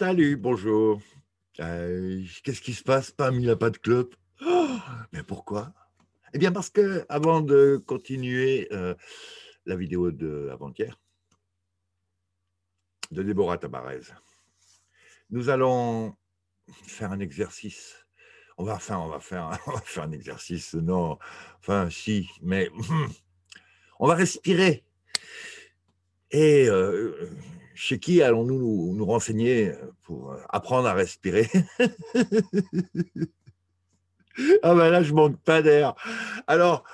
Salut, bonjour. Euh, qu'est-ce qui se passe Pam, il a pas de club. Oh, mais pourquoi Eh bien, parce que avant de continuer euh, la vidéo de hier de Déborah Tabarez, nous allons faire un exercice. On va enfin, on va faire, un exercice. Non, enfin, si, mais on va respirer. Et euh, chez qui allons-nous nous, renseigner euh, pour euh, apprendre à respirer Ah ben là, je manque pas d'air. Alors,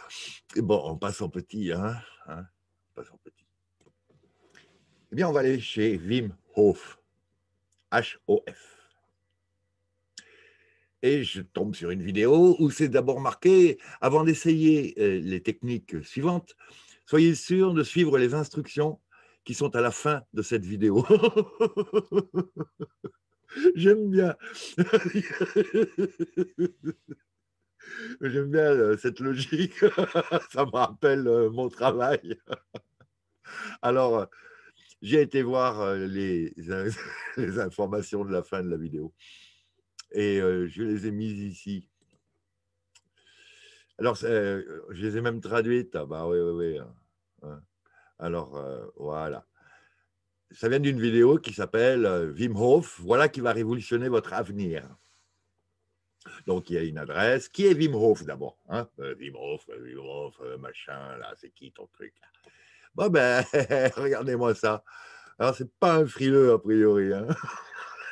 bon, on passe en petit, hein, hein on petit. Eh bien, on va aller chez Wim Hof, H-O-F. Et je tombe sur une vidéo où c'est d'abord marqué, avant d'essayer euh, les techniques suivantes, soyez sûr de suivre les instructions qui sont à la fin de cette vidéo. J'aime bien. J'aime bien euh, cette logique. Ça me rappelle euh, mon travail. Alors, euh, j'ai été voir les, informations de la fin de la vidéo et je les ai mises ici. Alors, je les ai même traduites. Ah, bah oui, oui, oui. Alors, euh, voilà. Ça vient d'une vidéo qui s'appelle euh, Wim Hof, voilà qui va révolutionner votre avenir. Donc, il y a une adresse. Qui est Wim Hof d'abord hein? euh, Wim Hof, machin, là, c'est qui ton truc Bon, ben, regardez-moi ça. Alors, n'est pas un frileux, a priori. Hein?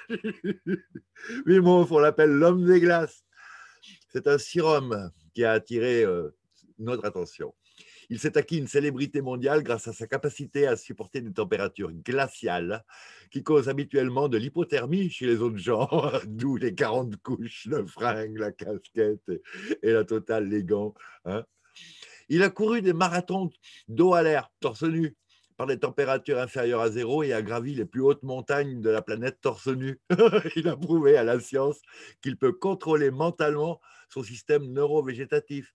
Wim Hof, on l'appelle l'homme des glaces. C'est un sérum qui a attiré notre attention. Il s'est acquis une célébrité mondiale grâce à sa capacité à supporter des températures glaciales qui causent habituellement de l'hypothermie chez les autres gens, d'où les 40 couches, le fringue, la casquette et la totale, les gants. Hein. il a couru des marathons d'eau à l'air, torse nu, par des températures inférieures à zéro et a gravi les plus hautes montagnes de la planète torse nu. il a prouvé à la science qu'il peut contrôler mentalement son système neurovégétatif,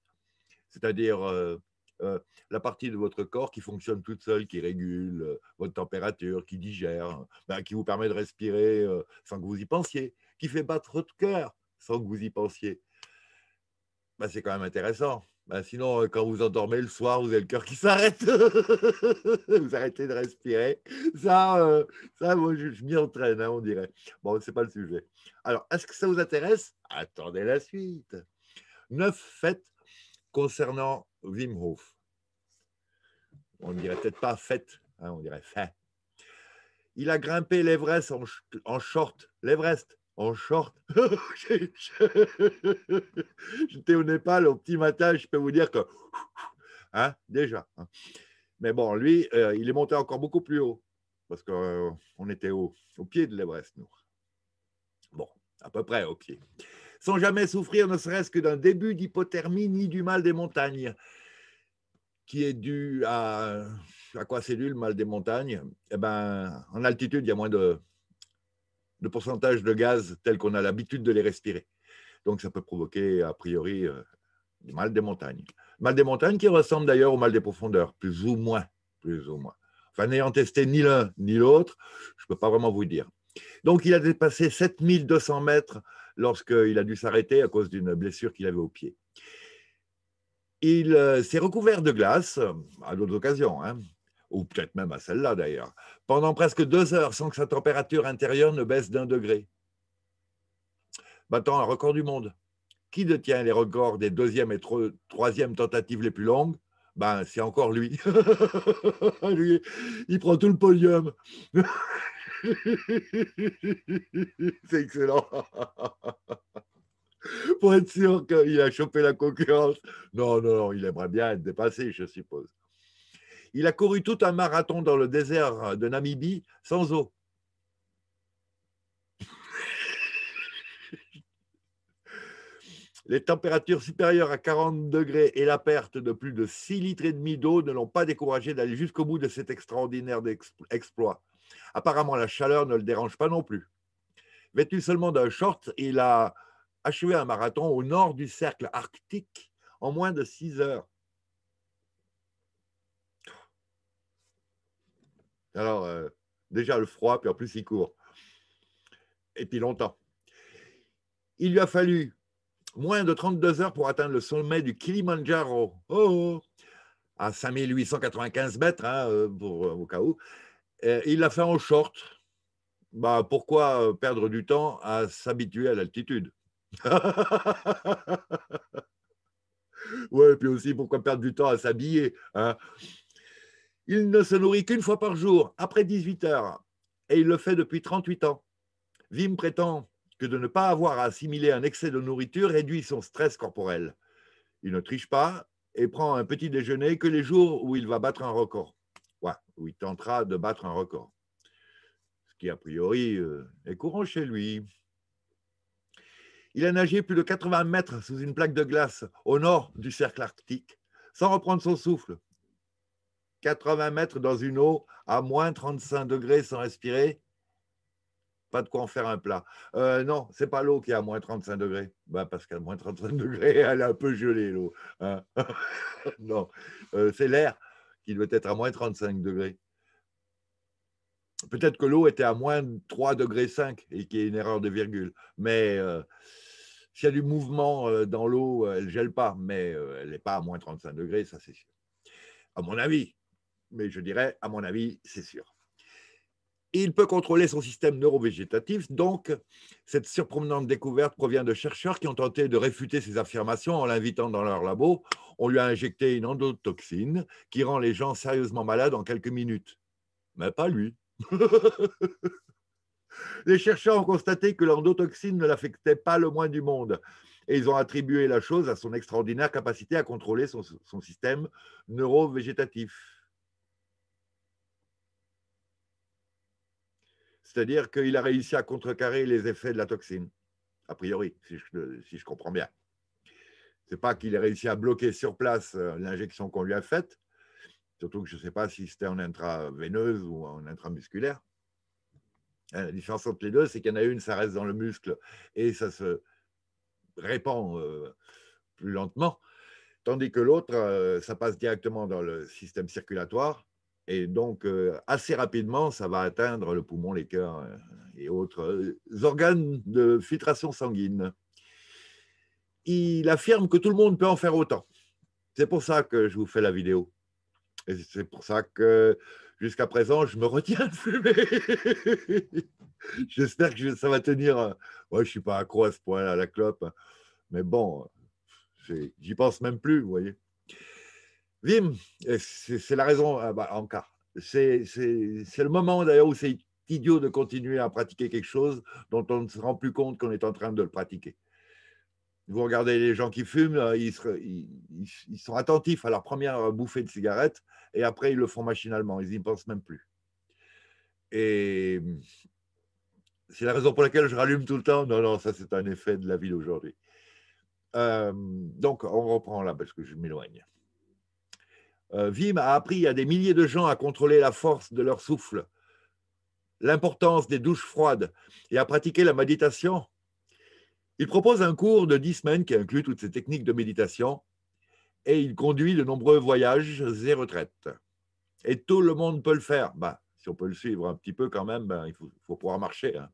c'est-à-dire euh, euh, la partie de votre corps qui fonctionne toute seule, qui régule euh, votre température, qui digère, ben, qui vous permet de respirer euh, sans que vous y pensiez, qui fait battre votre cœur sans que vous y pensiez. Ben, c'est quand même intéressant. Ben, sinon, quand vous endormez le soir, vous avez le cœur qui s'arrête. vous arrêtez de respirer. Ça, ça moi, je, m'y entraîne, hein, on dirait. Bon, ce n'est pas le sujet. Alors, est-ce que ça vous intéresse Attendez la suite. Neuf faits concernant Wim Hof. On ne dirait peut-être pas fait, hein, on dirait fait. Il a grimpé l'Everest en, en, short. L'Everest en short. J'étais au Népal au petit matin, je peux vous dire que. Hein, déjà. Hein. Mais bon, lui, euh, il est monté encore beaucoup plus haut. Parce qu'on euh, était au, au pied de l'Everest, nous. Bon, à peu près au pied sans jamais souffrir ne serait-ce que d'un début d'hypothermie ni du mal des montagnes, qui est dû à, à quoi c'est dû le mal des montagnes eh ben, En altitude, il y a moins de, de pourcentage de gaz tels qu'on a l'habitude de les respirer. Donc ça peut provoquer a priori euh, mal des montagnes. Mal des montagnes qui ressemble d'ailleurs au mal des profondeurs, plus ou moins, plus ou moins. Enfin, n'ayant testé ni l'un ni l'autre, je ne peux pas vraiment vous dire. Donc il a dépassé 7200 mètres lorsqu'il a dû s'arrêter à cause d'une blessure qu'il avait au pied. Il euh, s'est recouvert de glace, à d'autres occasions, hein, ou peut-être même à celle-là d'ailleurs, pendant presque deux heures sans que sa température intérieure ne baisse d'un degré, battant un record du monde. Qui détient les records des deuxièmes et troisièmes troisième tentatives les plus longues ben, c'est encore lui. Il prend tout le podium. c'est excellent. pour être sûr qu'il a chopé la concurrence. Non, non, non, il aimerait bien être dépassé, je suppose. Il a couru tout un marathon dans le désert de Namibie sans eau. Les températures supérieures à 40 degrés et la perte de plus de 6 litres et demi d'eau ne l'ont pas découragé d'aller jusqu'au bout de cet extraordinaire exploit. Apparemment, la chaleur ne le dérange pas non plus. Vêtu seulement d'un short, il a achever un marathon au nord du cercle arctique en moins de 6 heures. Alors, euh, déjà le froid, puis en plus il court. Et puis longtemps. Il lui a fallu moins de 32 heures pour atteindre le sommet du Kilimanjaro, oh, oh. à 5895 mètres, hein, euh, pour, euh, au cas où. il l'a fait en short. Bah, pourquoi perdre du temps à s'habituer à l'altitude ouais, puis aussi, pourquoi perdre du temps à s'habiller hein? Il ne se nourrit qu'une fois par jour, après 18 heures, et il le fait depuis 38 ans. Vim prétend que de ne pas avoir à assimiler un excès de nourriture réduit son stress corporel. Il ne triche pas et prend un petit déjeuner que les jours où il va battre un record. Ouais, où il tentera de battre un record. Ce qui, a priori, euh, est courant chez lui. Il a nagé plus de 80 mètres sous une plaque de glace au nord du cercle arctique, sans reprendre son souffle. 80 mètres dans une eau à moins 35 degrés sans respirer, pas de quoi en faire un plat. Non, euh, non, c'est pas l'eau qui est à moins 35 degrés. Bah, parce qu'à moins 35 degrés, elle est un peu gelée l'eau. Hein. non, euh, c'est l'air qui doit être à moins 35 degrés peut-être que l'eau était à moins 3 degrés 5 et qu'il y a une erreur de virgule. Mais euh, s'il y a du mouvement euh, dans l'eau, euh, elle ne gèle pas, mais elle n'est pas à moins 35 degrés, ça c'est sûr. À mon avis, mais je dirais, à mon avis, c'est sûr. Il peut contrôler son système neurovégétatif. Donc, cette surprenante découverte provient de chercheurs qui ont tenté de réfuter ses affirmations en l'invitant dans leur labo. On lui a injecté une endotoxine qui rend les gens sérieusement malades en quelques minutes. Mais pas lui. Les chercheurs ont constaté que l'endotoxine ne l'affectait pas le moins du monde et ils ont attribué la chose à son extraordinaire capacité à contrôler son, système système neurovégétatif. C'est-à-dire qu'il a réussi à contrecarrer les effets de la toxine, a priori, si je, si je comprends bien. Ce n'est pas qu'il ait réussi à bloquer sur place euh, l'injection qu'on lui a faite, Surtout que je ne sais pas si c'était en intraveineuse ou en intramusculaire. Hein, la différence entre les deux, c'est qu'il y en a une, ça reste dans le muscle et ça se répand euh, plus lentement, tandis que l'autre, euh, ça passe directement dans le système circulatoire et donc euh, assez rapidement, ça va atteindre le poumon, les cœurs et autres organes de filtration sanguine. Il affirme que tout le monde peut en faire autant. C'est pour ça que je vous fais la vidéo. Et c'est pour ça que jusqu'à présent, je me retiens de fumer. J'espère que ça va tenir. Euh, ouais, je suis pas accro à ce point-là, à la clope. Hein. Mais bon, j'y pense même plus, vous voyez. Vim, c'est la raison, ah, bah, en cas. C'est le moment d'ailleurs où c'est idiot de continuer à pratiquer quelque chose dont on ne se rend plus compte qu'on est en train de le pratiquer. Vous regardez les gens qui fument, ils, sont attentifs à leur première euh, bouffée de cigarette et après ils le font machinalement, ils n'y pensent même plus. Et c'est la raison pour laquelle je rallume tout le temps. Non, non, ça c'est un effet de la vie aujourd'hui. Euh, donc on reprend là parce que je m'éloigne. Euh, Vim a appris à des milliers de gens à contrôler la force de leur souffle, l'importance des douches froides et à pratiquer la méditation il propose un cours de 10 semaines qui inclut toutes ses techniques de méditation et il conduit de nombreux voyages et retraites. Et tout le monde peut le faire. Bah, si on peut le suivre un petit peu quand même, ben, il faut, pouvoir marcher. Hein.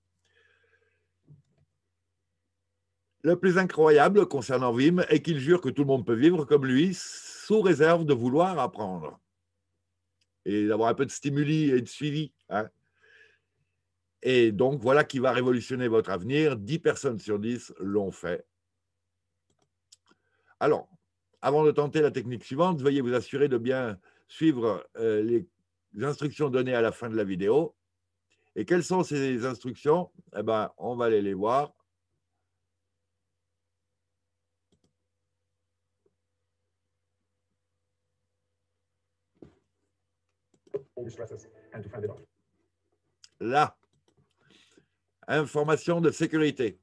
Le plus incroyable concernant Wim est qu'il jure que tout le monde peut vivre comme lui, sous réserve de vouloir apprendre et d'avoir un peu de stimuli et de suivi. Hein. Et donc, voilà qui va révolutionner votre avenir. 10 personnes sur 10 l'ont fait. Alors, avant de tenter la technique suivante, veuillez vous assurer de bien suivre euh, les instructions données à la fin de la vidéo. Et quelles sont ces instructions Eh bien, on va aller les voir. Là, information de sécurité.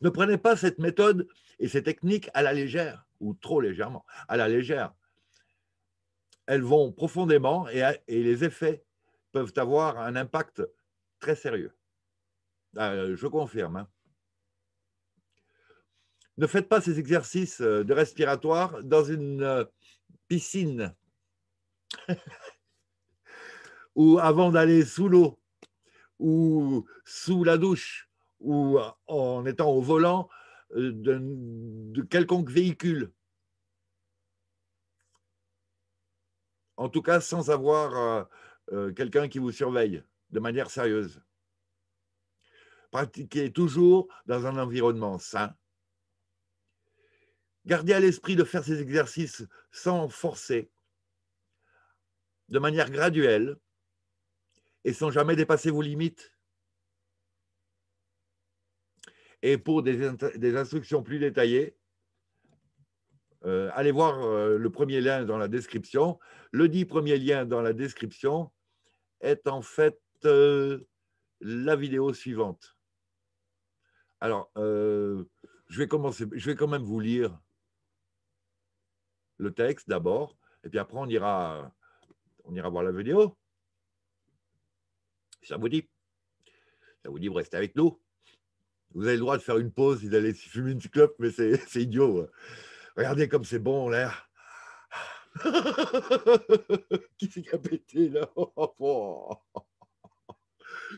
Ne prenez pas cette méthode et ces techniques à la légère, ou trop légèrement, à la légère. Elles vont profondément et, les effets peuvent avoir un impact très sérieux. Ah, je confirme. Hein. Ne faites pas ces exercices euh, de respiratoire dans une euh, piscine ou avant d'aller sous l'eau ou sous la douche ou en étant au volant euh, de, quelconque véhicule. En tout cas, sans avoir euh, euh, quelqu'un qui vous surveille de manière sérieuse. Pratiquez toujours dans un environnement sain. Gardez à l'esprit de faire ces exercices sans forcer, de manière graduelle, et sans jamais dépasser vos limites. Et pour des, instructions plus détaillées, euh, allez voir euh, le premier lien dans la description. Le dit premier lien dans la description est en fait euh, la vidéo suivante. Alors, je, vais commencer, je vais quand même vous lire le texte d'abord, et puis après on ira, on ira voir la vidéo ça vous dit. Ça vous dit, restez avec nous. Vous avez le droit de faire une pause et d'aller fumer une clope, mais c'est idiot. Hein. Regardez comme c'est bon l'air. qui s'est capété là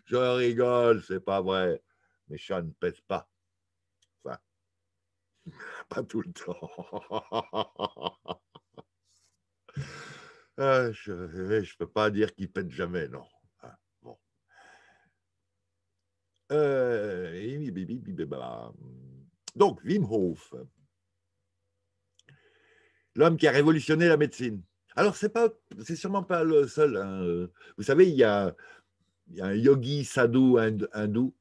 Je rigole, c'est pas vrai. Mes chats ne pèse pas. Enfin, pas tout le temps. Ah, je ne peux pas dire qu'ils pètent jamais, non. Euh, Donc, Wim Hof, l'homme qui a révolutionné la médecine. Alors, c'est pas, c'est sûrement pas le seul. Hein. Vous savez, il y, a, un yogi sadhu hindou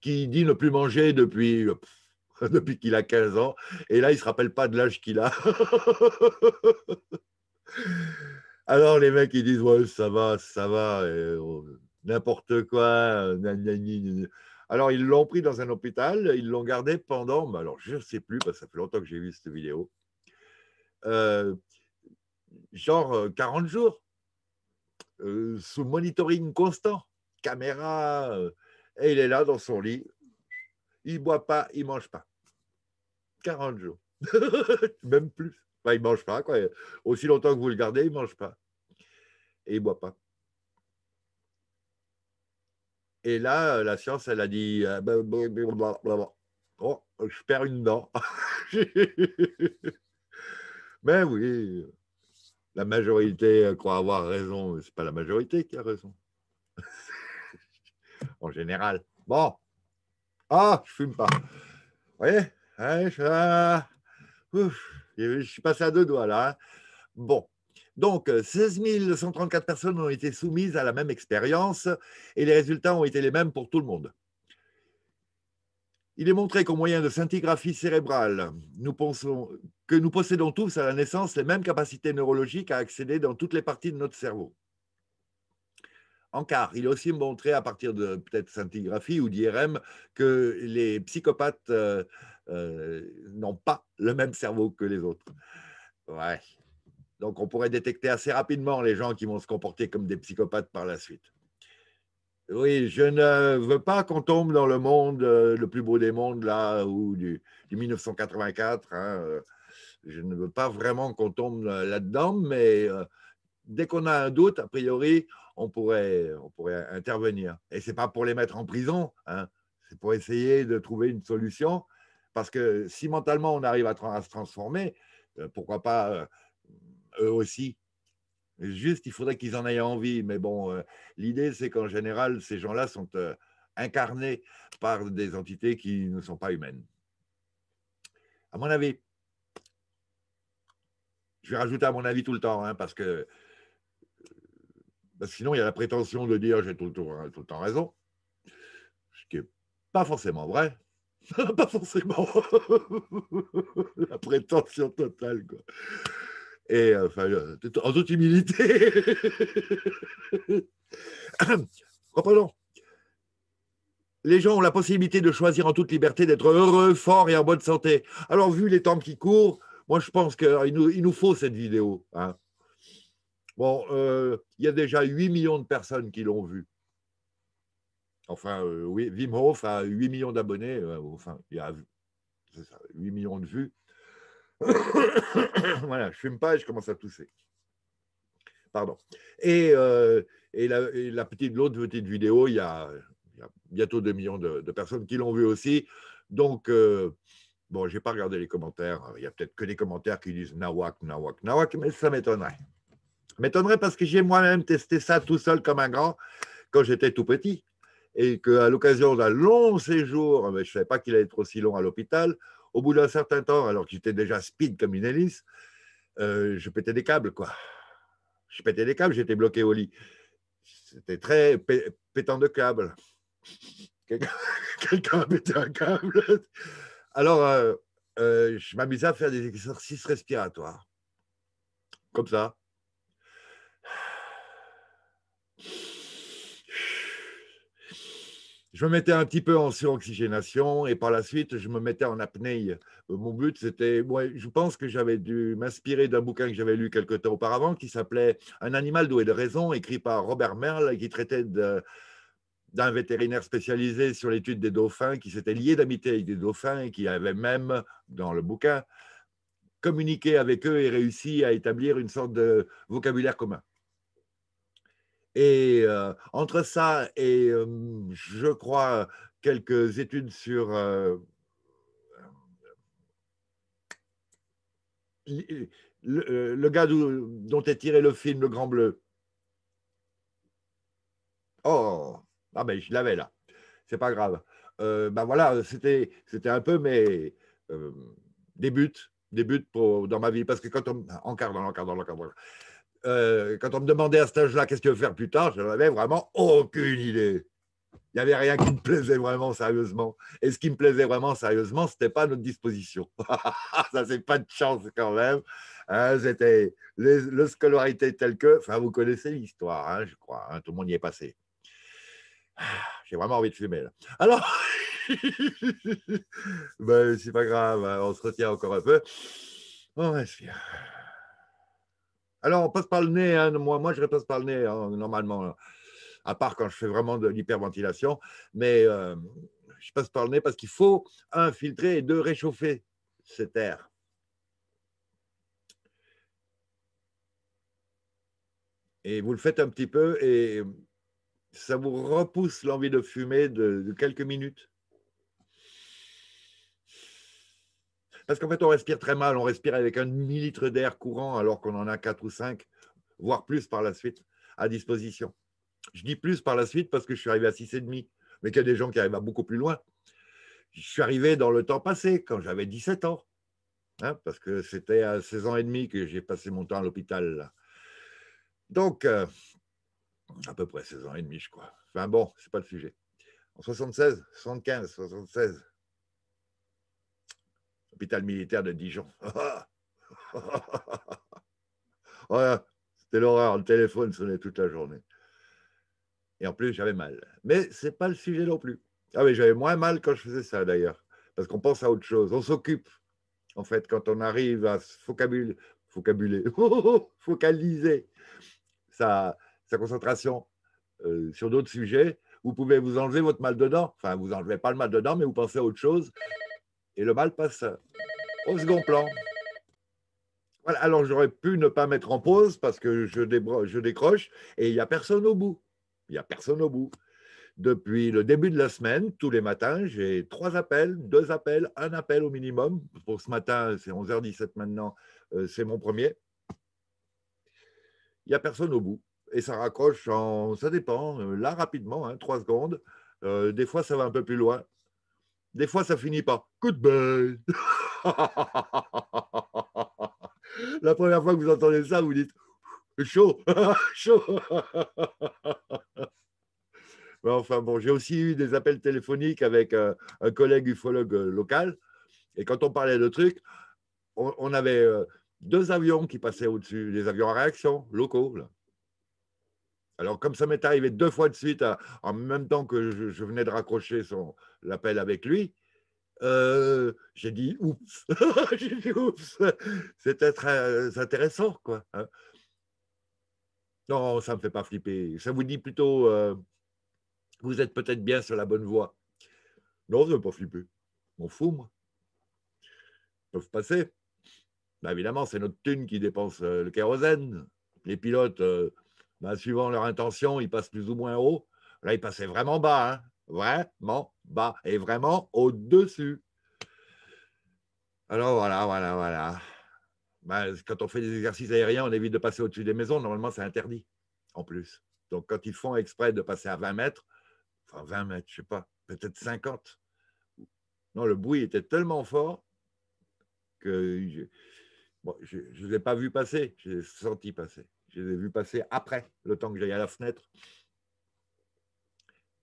qui dit ne plus manger depuis, depuis qu'il a 15 ans. Et là, il ne se rappelle pas de l'âge qu'il a. Alors, les mecs, ils disent Ouais, ça va, ça va. Oh, n'importe quoi. Euh, alors, ils l'ont pris dans un hôpital, ils l'ont gardé pendant, alors je ne sais plus, parce que ça fait longtemps que j'ai vu cette vidéo, euh, genre 40 euh, jours, sous monitoring constant, caméra, et il est là dans son lit, il ne boit pas, il ne mange pas. 40 jours, même plus. Enfin, il ne mange pas, quoi. aussi longtemps que vous le gardez, il ne mange pas. Et il ne boit pas. Et là, euh, la science, elle a dit euh, bah, bah, bah, oh, je perds une dent. Mais oui, la majorité euh, croit avoir raison, mais ce n'est pas la majorité qui a raison. en général. Bon. Ah, je fume pas. Vous voyez hein, je, suis passé à deux doigts là. Hein. Bon. Donc, 16 euh, 134 personnes ont été soumises à la même expérience et les résultats ont été les mêmes pour tout le monde. Il est montré qu'au moyen de scintigraphie cérébrale, nous pensons que nous possédons tous à la naissance les mêmes capacités neurologiques à accéder dans toutes les parties de notre cerveau. En quart, il est aussi montré à partir de peut-être scintigraphie ou d'IRM que les psychopathes euh, euh, n'ont pas le même cerveau que les autres. Ouais. Donc, on pourrait détecter assez rapidement les gens qui vont se comporter comme des psychopathes par la suite. Oui, je ne veux pas qu'on tombe dans le monde, euh, le plus beau des mondes, là, ou du, 1984. Hein, euh, je ne veux pas vraiment qu'on tombe euh, là-dedans, mais dès qu'on a un doute, a priori, on pourrait, on pourrait intervenir. Et ce n'est pas pour les mettre en prison, hein, c'est pour essayer de trouver une solution. Parce que si mentalement on arrive à, se transformer, pourquoi pas eux aussi. Juste, il faudrait qu'ils en aient envie. Mais bon, euh, l'idée, c'est qu'en général, ces gens-là sont euh, incarnés par des entités qui ne sont pas humaines. À mon avis. Je vais rajouter à mon avis tout le temps, hein, parce que sinon, il y a la prétention de dire j'ai tout, tout, le temps raison, ce qui n'est pas forcément vrai. pas forcément la prétention totale. Quoi et euh, euh, en toute humilité. Oh, les gens ont la possibilité de choisir en toute liberté d'être heureux, forts et en bonne santé. Alors, vu les temps qui courent, moi, je pense qu'il nous, faut cette vidéo. Hein. Bon, euh, il y a déjà 8 millions de personnes qui l'ont vue. Enfin, oui, Wim Hof a 8 millions d'abonnés. enfin, il y a ça, 8 millions de vues. voilà, je fume pas et je commence à tousser. Pardon. Euh, et, la, petite, l'autre petite vidéo, il y a, il y a bientôt 2 millions de, personnes qui l'ont vue aussi. Donc, euh, bon, je n'ai pas regardé les commentaires. Il y a peut-être que des commentaires qui disent Nawak, Nawak, Nawak, mais ça m'étonnerait. M'étonnerait parce que j'ai moi-même testé ça tout seul comme un grand quand j'étais tout petit. Et qu'à l'occasion d'un long séjour, mais je ne savais pas qu'il allait être aussi long à l'hôpital, au bout d'un certain temps, alors que j'étais déjà speed comme une hélice, euh, je pétais des câbles, quoi. Je pétais des câbles, j'étais bloqué au lit. C'était très pétant de câbles. Quelqu'un a pété un câble. Alors, euh, euh, je m'amusais à faire des exercices respiratoires. Comme ça. je me mettais un petit peu en suroxygénation et par la suite, je me mettais en apnée. Euh, mon but, c'était, moi, je pense que j'avais dû m'inspirer d'un bouquin que j'avais lu quelque temps auparavant qui s'appelait Un animal doué de raison, écrit par Robert Merle, qui traitait d'un vétérinaire spécialisé sur l'étude des dauphins, qui s'était lié d'amitié avec des dauphins et qui avait même, dans le bouquin, communiqué avec eux et réussi à établir une sorte de vocabulaire commun. Et euh, entre ça et, je crois, quelques études sur euh, euh, le, gars dont est tiré le film Le Grand Bleu. Oh, ah ben, je l'avais là. C'est pas grave. ben voilà, c'était un peu mes débuts débuts dans ma vie. Parce que quand on Encore, encore, encore… Euh, quand on me demandait à cet âge-là qu'est-ce que je faire plus tard, je n'avais vraiment aucune idée. Il n'y avait rien qui me plaisait vraiment sérieusement. Et ce qui me plaisait vraiment sérieusement, ce n'était pas notre disposition. ça, c'est pas de chance quand même. Hein. C'était le scolarité tel que. Enfin, vous connaissez l'histoire, hein, je crois. Hein. tout le monde y est passé. Ah, j'ai vraiment envie de fumer. Là. Alors, ben, c'est pas grave, on se retient encore un peu. On respire. Alors, ah on passe par le nez. Hein. Moi, moi, je passe par le nez, hein, normalement. À part quand je fais vraiment de l'hyperventilation. Mais euh, je passe par le nez parce qu'il faut, un, filtrer et deux, réchauffer cet air. Et vous le faites un petit peu et ça vous repousse l'envie de fumer de quelques minutes. Parce qu'en fait, on respire très mal. On respire avec un millilitre d'air courant alors qu'on en a quatre ou cinq, voire plus par la suite, à disposition. Je dis plus par la suite parce que je suis arrivé à demi, mais qu'il y a des gens qui arrivent à beaucoup plus loin. Je suis arrivé dans le temps passé, quand j'avais 17 ans, hein, parce que c'était à 16 ans et demi que j'ai passé mon temps à l'hôpital. Donc, euh, à peu près 16 ans et demi, je crois. Enfin bon, n'est pas le sujet. En 76, 75, 76, militaire de Dijon. c'était l'horreur. Le téléphone sonnait toute la journée. Et en plus, j'avais mal. Mais ce n'est pas le sujet non plus. Ah oui, j'avais moins mal quand je faisais ça d'ailleurs. Parce qu'on pense à autre chose. On s'occupe. En fait, quand on arrive à se focaliser sa, sa concentration euh, sur d'autres sujets, vous pouvez vous enlever votre mal dedans. Enfin, vous enlevez pas le mal dedans, mais vous pensez à autre chose et le mal passe au second plan. alors j'aurais pu ne pas mettre en pause parce que je, je décroche et il n'y a personne au bout. Il n'y a personne au bout. Depuis le début de la semaine, tous les matins, j'ai trois appels, deux appels, un appel au minimum. Pour ce matin, c'est 11h17 maintenant, euh, c'est mon premier. Il n'y a personne au bout. Et ça raccroche en, ça dépend, euh, là rapidement, hein, trois secondes. Euh, des fois, ça va un peu plus loin des fois, ça finit par goodbye. La première fois que vous entendez ça, vous dites chaud, chaud. enfin bon, j'ai aussi eu des appels téléphoniques avec euh, un, collègue ufologue euh, local. Et quand on parlait de trucs, on, on avait euh, deux avions qui passaient au-dessus, des avions à réaction locaux. Alors, comme ça m'est arrivé deux fois de suite, en même temps que je, venais de raccrocher son l'appel avec lui, euh, j'ai dit oups, j'ai dit oups, c'était très euh, intéressant, quoi. Hein. Non, ça me fait pas flipper. Ça vous dit plutôt, euh, vous êtes peut-être bien sur la bonne voie. Non, je ne fait pas flipper. On fout, moi. Ils peuvent passer. Bah, évidemment, c'est notre thune qui dépense le kérosène. Les pilotes. Ben, suivant leur intention, ils passent plus ou moins haut. Là, ils passaient vraiment bas, hein. vraiment bas et vraiment au-dessus. Alors voilà, voilà, voilà. Ben, quand on fait des exercices aériens, on évite de passer au-dessus des maisons. Normalement, c'est interdit, en plus. Donc, quand ils font exprès de passer à 20 mètres, enfin 20 mètres, je ne sais pas, peut-être 50. Non, le bruit était tellement fort que je ne les ai pas vus passer, je les ai senti passer. Je les ai vus passer après, le temps que j'ai à la fenêtre.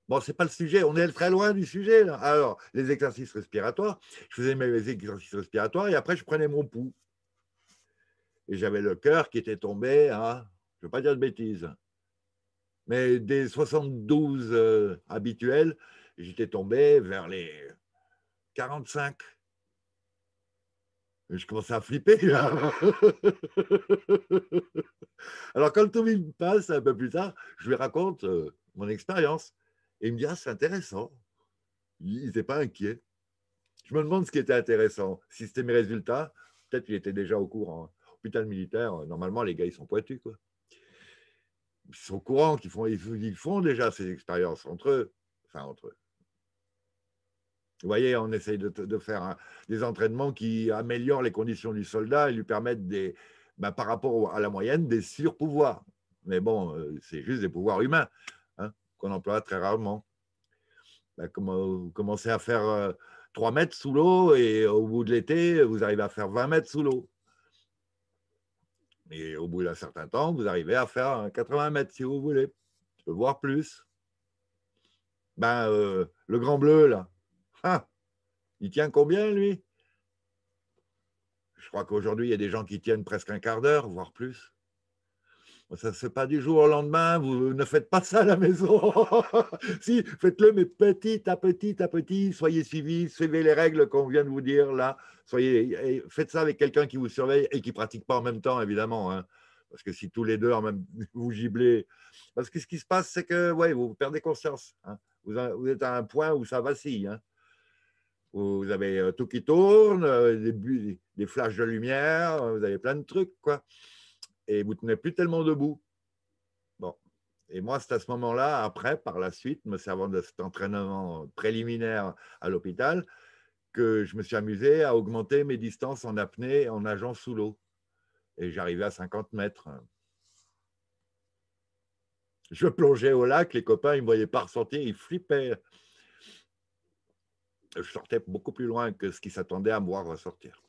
Bon, ce n'est pas le sujet, on est très loin du sujet. Alors, les exercices respiratoires, je faisais mes exercices respiratoires et après, je prenais mon pouls. Et j'avais le cœur qui était tombé à, hein. je ne veux pas dire de bêtises, mais des 72 euh, habituels, j'étais tombé vers les 45 je commençais à flipper. Alors, quand Tommy me passe un peu plus tard, je lui raconte euh, mon expérience. Et il me dit Ah, c'est intéressant. Il n'était pas inquiet. Je me demande ce qui était intéressant. Si c'était mes résultats, peut-être qu'il était déjà au courant. Hôpital militaire, euh, normalement, les gars, ils sont pointus. Quoi. Ils sont au courant qu'ils font, ils font déjà ces expériences entre eux. Enfin, entre eux. Vous voyez, on essaye de, faire des entraînements qui améliorent les conditions du soldat et lui permettent, des, ben, par rapport à la moyenne, des surpouvoirs. Mais bon, euh, c'est juste des pouvoirs humains hein, qu'on emploie très rarement. Ben, euh, vous commencez à faire 3 euh, mètres sous l'eau et au bout de l'été, vous arrivez à faire 20 mètres sous l'eau. Et au bout d'un certain temps, vous arrivez à faire 80 hein, mètres si vous voulez, voire plus. Ben, le grand bleu, là, ah, il tient combien, lui Je crois qu'aujourd'hui, il y a des gens qui tiennent presque un quart d'heure, voire plus. Ça ne se fait pas du jour au lendemain, vous ne faites pas ça à la maison. si, faites-le, mais petit à petit à petit, soyez suivis, suivez les règles qu'on vient de vous dire là. Soyez, faites ça avec quelqu'un qui vous surveille et qui ne pratique pas en même temps, évidemment. Hein. Parce que si tous les deux même, vous giblez. Parce que ce qui se passe, c'est que ouais, vous perdez conscience. Hein. Vous, êtes à un point où ça vacille. Hein vous avez euh, tout qui tourne, euh, des, des flashs de lumière, euh, vous avez plein de trucs, quoi. Et vous ne tenez plus tellement debout. Bon. Et moi, c'est à ce moment-là, après, par la suite, me servant de cet entraînement préliminaire à l'hôpital, que je me suis amusé à augmenter mes distances en apnée en nageant sous l'eau. Et j'arrivais à 50 mètres. Je plongeais au lac, les copains, ils me voyaient pas ressortir, ils flippaient je sortais beaucoup plus loin que ce qui s'attendait à moi ressortir.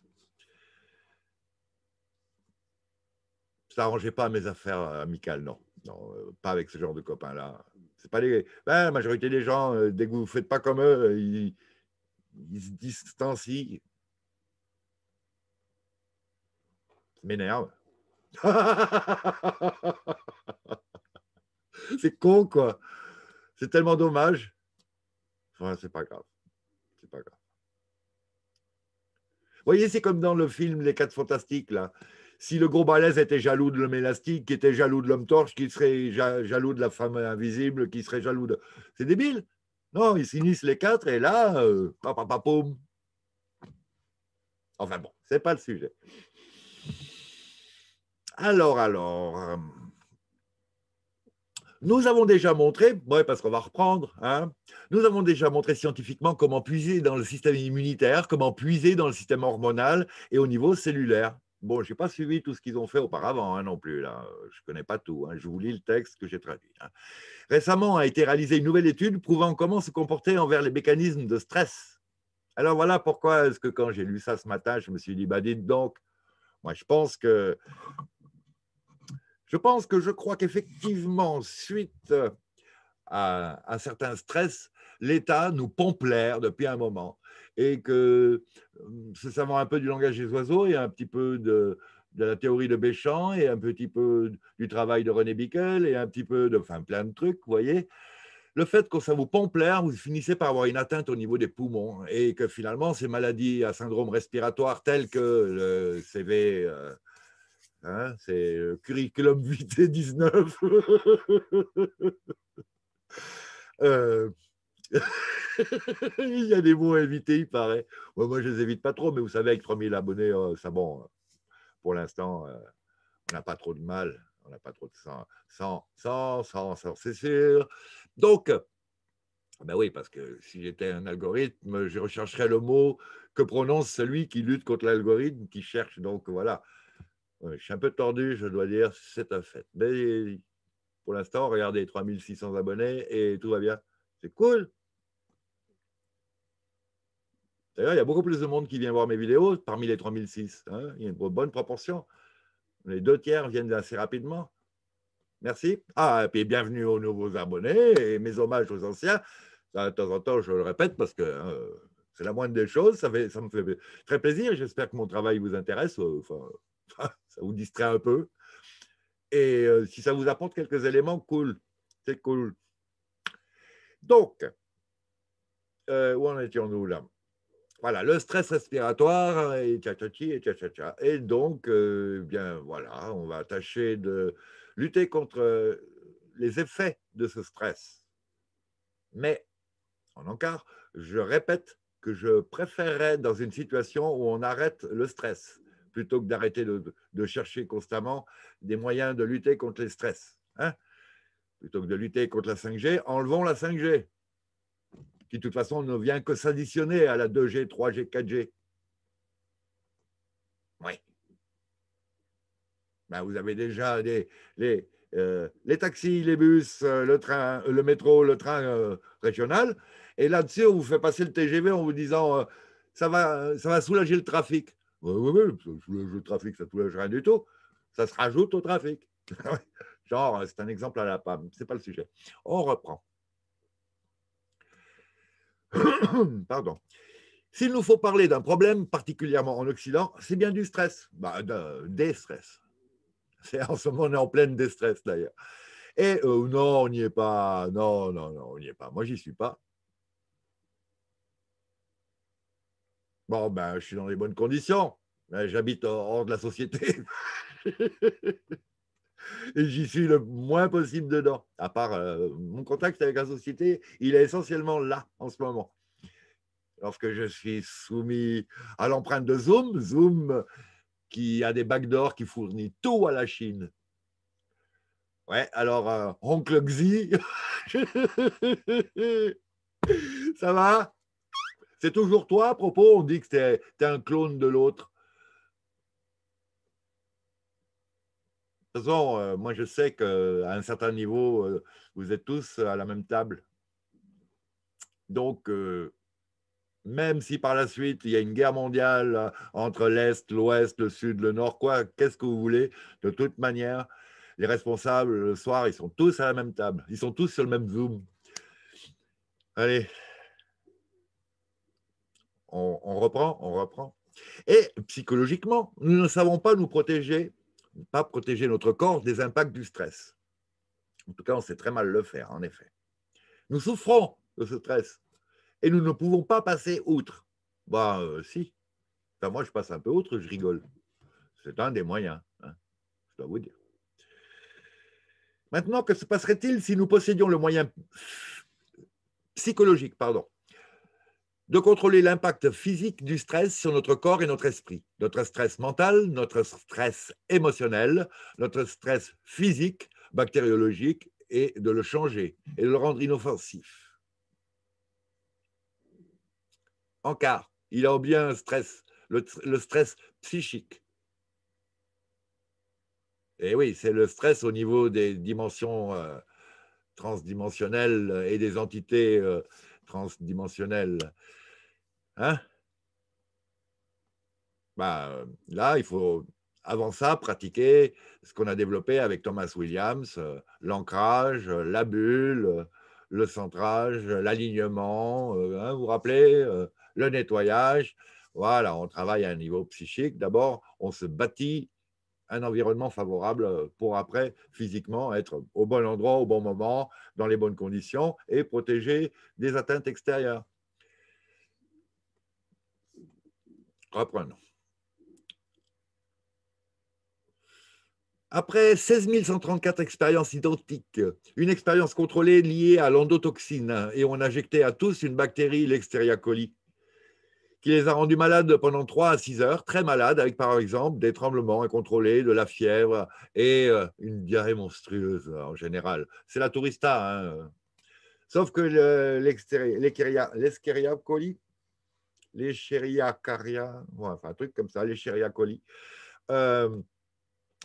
Ça n'arrangeait pas mes affaires amicales, non. non euh, pas avec ce genre de copains-là. C'est pas les... Ben, la majorité des gens, euh, dès que vous ne faites pas comme eux, euh, ils, se distancient. m'énerve. c'est con, quoi. C'est tellement dommage. Enfin, c'est pas grave. voyez, c'est comme dans le film Les Quatre Fantastiques, là. Si le gros balèze était jaloux de l'homme élastique, qui était jaloux de l'homme torche, qui serait jaloux de la femme invisible, qui serait jaloux de. C'est débile. Non, ils s'unissent les quatre et là, euh, papapapoum. Enfin bon, c'est pas le sujet. Alors, alors. Euh, nous avons déjà montré, parce qu'on va reprendre, hein, nous avons déjà montré scientifiquement comment puiser dans le système immunitaire, comment puiser dans le système hormonal et au niveau cellulaire. Bon, je n'ai pas suivi tout ce qu'ils ont fait auparavant hein, non plus. Là. Je ne connais pas tout. Hein. Je vous lis le texte que j'ai traduit. Récemment a été réalisée une nouvelle étude prouvant comment se comporter envers les mécanismes de stress. Alors voilà pourquoi est-ce que quand j'ai lu ça ce matin, je me suis dit, bah dites donc, moi je pense que je pense que je crois qu'effectivement, suite euh, à un certain stress, l'État nous pompe l'air depuis un moment et que euh, se savant un peu du langage des oiseaux et un petit peu de, la théorie de Béchamp et un petit peu du travail de René Bickel et un petit peu de, enfin, plein de trucs, vous voyez, le fait que ça vous pompe l'air, vous finissez par avoir une atteinte au niveau des poumons et que finalement ces maladies à syndrome respiratoire telles que le CV euh, Hein, c'est c'est curriculum vitae 19. il y a des mots à éviter, il paraît. moi, je les évite pas trop, mais vous savez, avec 3000 abonnés, euh, ça bon. Euh, pour l'instant, euh, on n'a pas trop de mal. On n'a pas trop de sang. sans, sans, c'est sûr. Donc, ben oui, parce que si j'étais un algorithme, je rechercherais le mot que prononce celui qui lutte contre l'algorithme, qui cherche donc, voilà. Euh, je suis un peu tordu, je dois dire, c'est un fait. Mais pour l'instant, regardez, 3600 abonnés et tout va bien. C'est cool. D'ailleurs, il y a beaucoup plus de monde qui vient voir mes vidéos parmi les 3600. Hein. il y a une bonne proportion. Les deux tiers viennent assez rapidement. Merci. Ah, et puis bienvenue aux nouveaux abonnés et mes hommages aux anciens. de temps en temps, je le répète parce que hein, c'est la moindre des choses. Ça, ça me fait très plaisir. J'espère que mon travail vous intéresse. Euh, enfin, vous distrait un peu. Et euh, si ça vous apporte quelques éléments, cool. C'est cool. Donc, euh, où en étions-nous là Voilà, le stress respiratoire et tchatchati et tcha Et donc, euh, eh bien voilà, on va tâcher de lutter contre les effets de ce stress. Mais, en encart, je répète que je préférerais dans une situation où on arrête le stress plutôt que d'arrêter de, chercher constamment des moyens de lutter contre les stress. Hein. plutôt que de lutter contre la 5G, enlevons la 5G, qui de toute façon ne vient que s'additionner à la 2G, 3G, 4G. Oui. Ben, vous avez déjà les, euh, taxis, les bus, euh, le train, euh, le métro, le train régional. Et là-dessus, on vous fait passer le TGV en vous disant ça, va, ça va soulager le trafic. Oui, oui, oui, le, trafic, ça ne soulève rien du tout. Ça se rajoute au trafic. Genre, euh, c'est un exemple à la PAM, ce n'est pas le sujet. On reprend. Pardon. S'il nous faut parler d'un problème, particulièrement en Occident, c'est bien du stress, bah, des stress. En ce moment, on est en pleine déstress d'ailleurs. Et euh, non, on n'y est pas. Non, non, non, on n'y est pas. Moi, j'y suis pas. Bon, ben, je suis dans les bonnes conditions. Ben, j'habite hors de la société. et j'y suis le moins possible dedans. À part euh, mon contact avec la société, il est essentiellement là en ce moment. Lorsque je suis soumis à l'empreinte de Zoom, Zoom qui a des bacs d'or qui fournit tout à la Chine. Ouais, alors, euh, oncle Xi, ça va c'est toujours toi à propos, on dit que tu es, un clone de l'autre. De toute façon, euh, moi je sais qu'à un certain niveau, euh, vous êtes tous à la même table. Donc, euh, même si par la suite il y a une guerre mondiale entre l'Est, l'Ouest, le Sud, le Nord, quoi, qu'est-ce que vous voulez, de toute manière, les responsables, le soir, ils sont tous à la même table. Ils sont tous sur le même Zoom. Allez on, reprend, on reprend. Et psychologiquement, nous ne savons pas nous protéger, pas protéger notre corps des impacts du stress. En tout cas, on sait très mal le faire, en effet. Nous souffrons de ce stress et nous ne pouvons pas passer outre. Bah, ben, si. moi, je passe un peu outre, je rigole. C'est un des moyens, hein, je dois vous dire. Maintenant, que se passerait-il si nous possédions le moyen psychologique pardon, de contrôler l'impact physique du stress sur notre corps et notre esprit, notre stress mental, notre stress émotionnel, notre stress physique, bactériologique, et de le changer et de le rendre inoffensif. En cas, il a bien un stress, le, stress psychique. Et eh oui, c'est le stress au niveau des dimensions euh, transdimensionnelles et des entités. Euh, transdimensionnel. Hein ben, là, il faut, avant ça, pratiquer ce qu'on a développé avec Thomas Williams, euh, l'ancrage, euh, la bulle, le centrage, l'alignement, euh, hein, vous vous rappelez, le nettoyage. Voilà, on travaille à un niveau psychique. D'abord, on se bâtit un environnement favorable euh, pour après, physiquement, être au bon endroit, au bon moment, dans les bonnes conditions et protéger des atteintes extérieures. Reprenons. Après 16 134 expériences identiques, une expérience contrôlée liée à l'endotoxine hein, et on injectait à tous une bactérie, l'extériacolite qui les a rendus malades pendant 3 à 6 heures, très malades, avec par exemple des tremblements incontrôlés, de la fièvre et euh, une diarrhée monstrueuse en général. C'est la tourista. Hein. Sauf que l'eskeria coli, l'escheria caria, enfin, un truc comme ça, l'escheria coli, euh,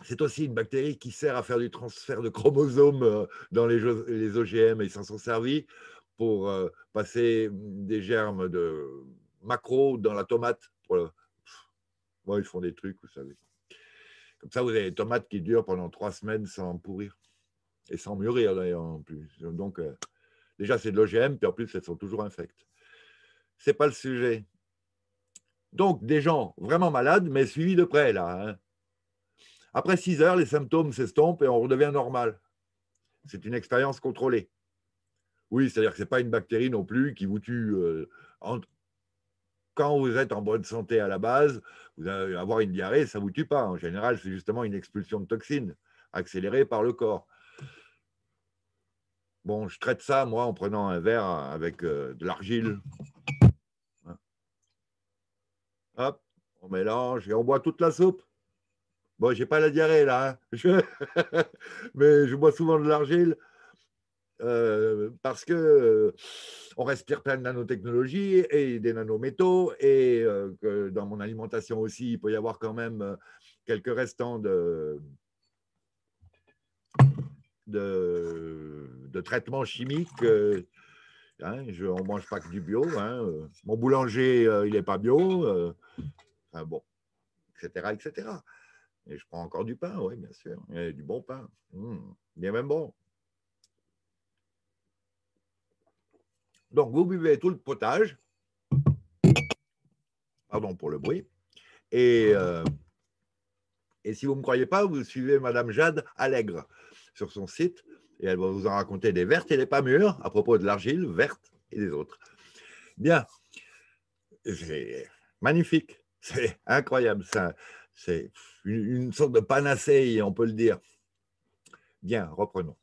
c'est aussi une bactérie qui sert à faire du transfert de chromosomes euh, dans les, les et Ils s'en sont servis pour passer des germes de macro dans la tomate. Pour Moi, ils font des trucs, vous savez. Comme ça, vous avez des tomates qui durent pendant trois semaines sans pourrir et sans mûrir d'ailleurs en plus. Donc, euh, déjà, c'est de l'OGM, puis en plus, elles sont toujours infectes. Ce n'est pas le sujet. Donc, des gens vraiment malades, mais suivis de près, là. Hein. Après six heures, les symptômes s'estompent et on redevient normal. C'est une expérience contrôlée. Oui, c'est-à-dire que ce n'est pas une bactérie non plus qui vous tue euh, quand vous êtes en bonne santé à la base, vous avoir une diarrhée, ça ne vous tue pas. En général, c'est justement une expulsion de toxines accélérée par le corps. Bon, je traite ça, moi, en prenant un verre avec euh, de l'argile. Hein. Hop, on mélange et on boit toute la soupe. Bon, n'ai pas la diarrhée là, hein. mais je bois souvent de l'argile. Euh, parce que euh, on respire plein de nanotechnologies et des nanométaux et euh, que dans mon alimentation aussi, il peut y avoir quand même quelques restants de, de, de traitements chimiques. Hein, je, on ne mange pas que du bio. Hein, mon boulanger, il n'est pas bio. Enfin bon, etc., etc. Et je prends encore du pain, oui, bien sûr. Et du bon pain. Hmm, bien même bon. Donc, vous buvez tout le potage. Pardon pour le bruit. Et, euh, et si vous ne me croyez pas, vous suivez Madame Jade Allègre sur son site et elle va vous en raconter des vertes et des pas mûres à propos de l'argile verte et des autres. Bien, c'est magnifique, c'est incroyable, c'est une sorte de panacée, on peut le dire. Bien, reprenons.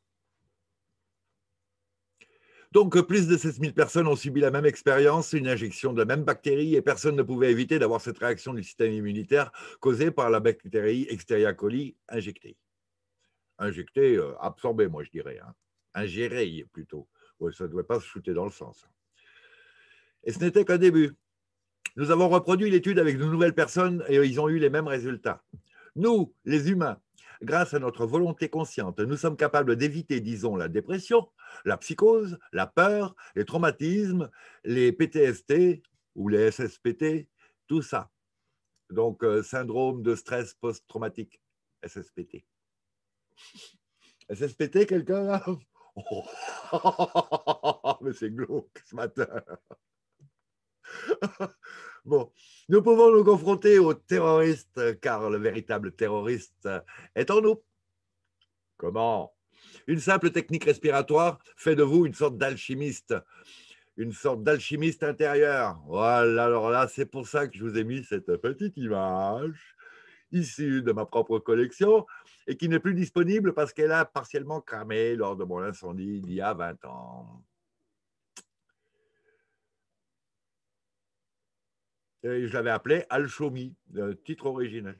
Donc, plus de 16 000 personnes ont subi la même expérience, une injection de la même bactérie, et personne ne pouvait éviter d'avoir cette réaction du système immunitaire causée par la bactérie Exteria coli injectée. Injectée, euh, absorbée, moi je dirais. Hein. Ingérée plutôt. ça ne devait pas se shooter dans le sens. Et ce n'était qu'un début. Nous avons reproduit l'étude avec de nouvelles personnes et ils ont eu les mêmes résultats. Nous, les humains, grâce à notre volonté consciente, nous sommes capables d'éviter, disons, la dépression, la psychose, la peur, les traumatismes, les PTSD ou les SSPT, tout ça. Donc, euh, syndrome de stress post-traumatique, SSPT. SSPT, quelqu'un oh. Mais c'est glauque ce matin Bon, nous pouvons nous confronter aux terroristes, car le véritable terroriste est en nous. Comment Une simple technique respiratoire fait de vous une sorte d'alchimiste, une sorte d'alchimiste intérieur. Voilà, alors là, c'est pour ça que je vous ai mis cette petite image issue de ma propre collection et qui n'est plus disponible parce qu'elle a partiellement cramé lors de mon incendie il y a 20 ans. je l'avais appelé al titre original.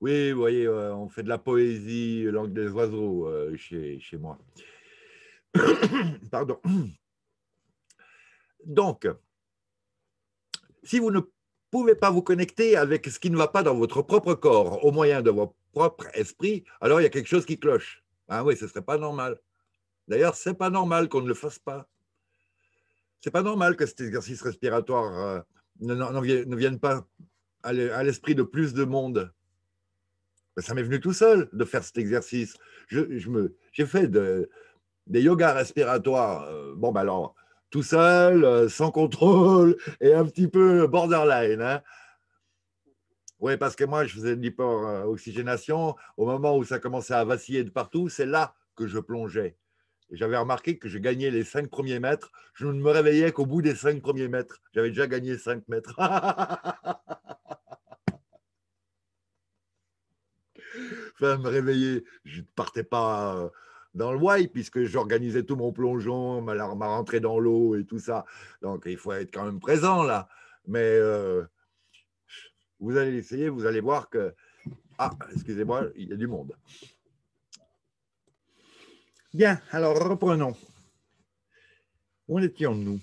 Oui, vous voyez, euh, on fait de la poésie, langue des oiseaux euh, chez, moi. Pardon. Donc, si vous ne pouvez pas vous connecter avec ce qui ne va pas dans votre propre corps au moyen de votre propre esprit, alors il y a quelque chose qui cloche. Ah oui, ce ne serait pas normal. D'ailleurs, ce n'est pas normal qu'on ne le fasse pas. Ce n'est pas normal que cet exercice respiratoire euh, ne, viennent pas à l'esprit de plus de monde. Ben, ça m'est venu tout seul de faire cet exercice. Je, j'ai fait des yogas respiratoires. Euh, bon, bah alors, tout seul, euh, sans contrôle et un petit peu borderline. Hein. Oui, parce que moi, je faisais de oxygénation. Au moment où ça commençait à vaciller de partout, c'est là que je plongeais j'avais remarqué que je gagnais les cinq premiers mètres. Je ne me réveillais qu'au bout des cinq premiers mètres. J'avais déjà gagné 5 mètres. enfin, me réveiller, je ne partais pas euh, dans le why puisque j'organisais tout mon plongeon, ma, ma rentrée dans l'eau et tout ça. Donc, il faut être quand même présent là. Mais euh, vous allez l'essayer, vous allez voir que... Ah, excusez-moi, il y a du monde. Bien, alors reprenons. Où étions-nous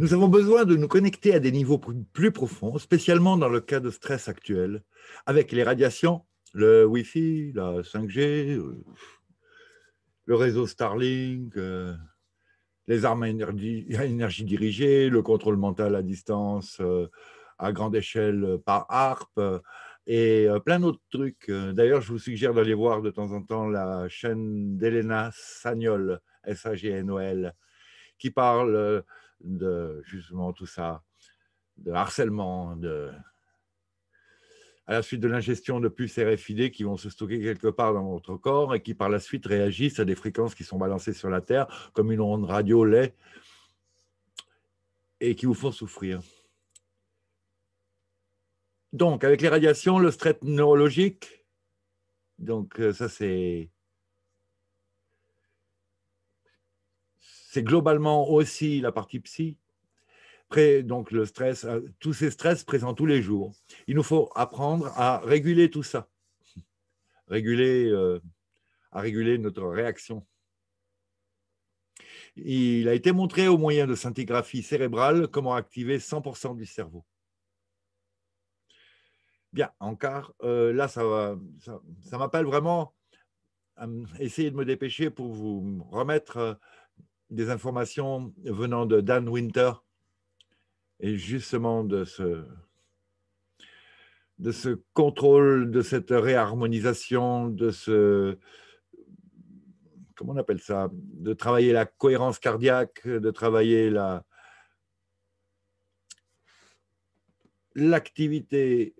Nous avons besoin de nous connecter à des niveaux plus profonds, spécialement dans le cas de stress actuel, avec les radiations, le Wi-Fi, la 5G, euh, le réseau Starlink, euh, les armes à énergie, à énergie dirigée, le contrôle mental à distance euh, à grande échelle par ARP, et euh, plein d'autres trucs. Euh, d'ailleurs, je vous suggère d'aller voir de temps en temps la chaîne d'Elena Sagnol, S-A-G-N-O-L, qui parle euh, de justement tout ça, de harcèlement, à la suite de l'ingestion de puces RFID qui vont se stocker quelque part dans votre corps et qui par la suite réagissent à des fréquences qui sont balancées sur la Terre comme une onde radio lait, et qui vous font souffrir. Donc, avec les radiations, le stress neurologique, donc euh, ça c'est... C'est globalement aussi la partie psy. donc le stress, euh, tous ces stress présents tous les jours. Il nous faut apprendre à réguler tout ça, réguler, euh, à réguler notre réaction. Il a été montré au moyen de scintigraphie cérébrale comment activer 100% du cerveau bien, encore, euh, là, ça, va. ça m'appelle vraiment à essayer de me dépêcher pour vous remettre euh, des informations venant de Dan Winter et justement de ce, de ce contrôle, de cette réharmonisation, de ce, comment on appelle ça, de travailler la cohérence cardiaque, de travailler la l'activité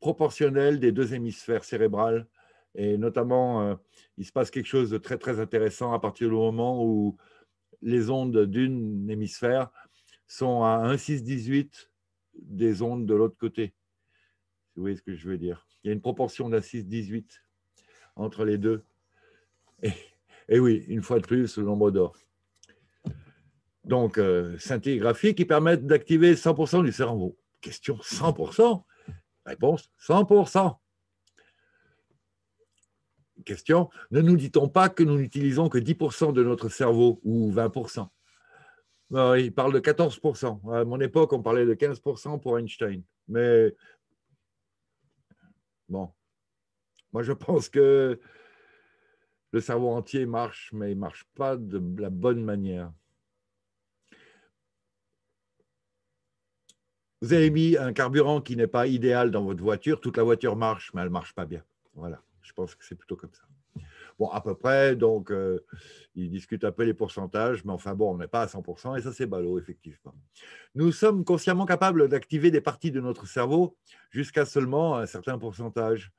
proportionnelle des deux hémisphères cérébrales. Et notamment, euh, il se passe quelque chose de très, très intéressant à partir du moment où les ondes d'une hémisphère sont à 1,618 des ondes de l'autre côté. Vous voyez ce que je veux dire Il y a une proportion d'un 6-18 entre les deux. Et, oui, une fois de plus, le nombre d'or. Donc, euh, scintigraphie qui permettent d'activer 100% du cerveau. Question 100% Réponse 100%. Question, ne nous dit-on pas que nous n'utilisons que 10% de notre cerveau ou 20% bah Il parle de 14%. À mon époque, on parlait de 15% pour Einstein. Mais bon, moi je pense que le cerveau entier marche, mais il ne marche pas de la bonne manière. Vous avez mis un carburant qui n'est pas idéal dans votre voiture. Toute la voiture marche, mais elle ne marche pas bien. Voilà, je pense que c'est plutôt comme ça. Bon, à peu près, donc, euh, ils discutent un peu les pourcentages, mais enfin bon, on n'est pas à 100%, et ça, c'est ballot, effectivement. Nous sommes consciemment capables d'activer des parties de notre cerveau jusqu'à seulement un certain pourcentage.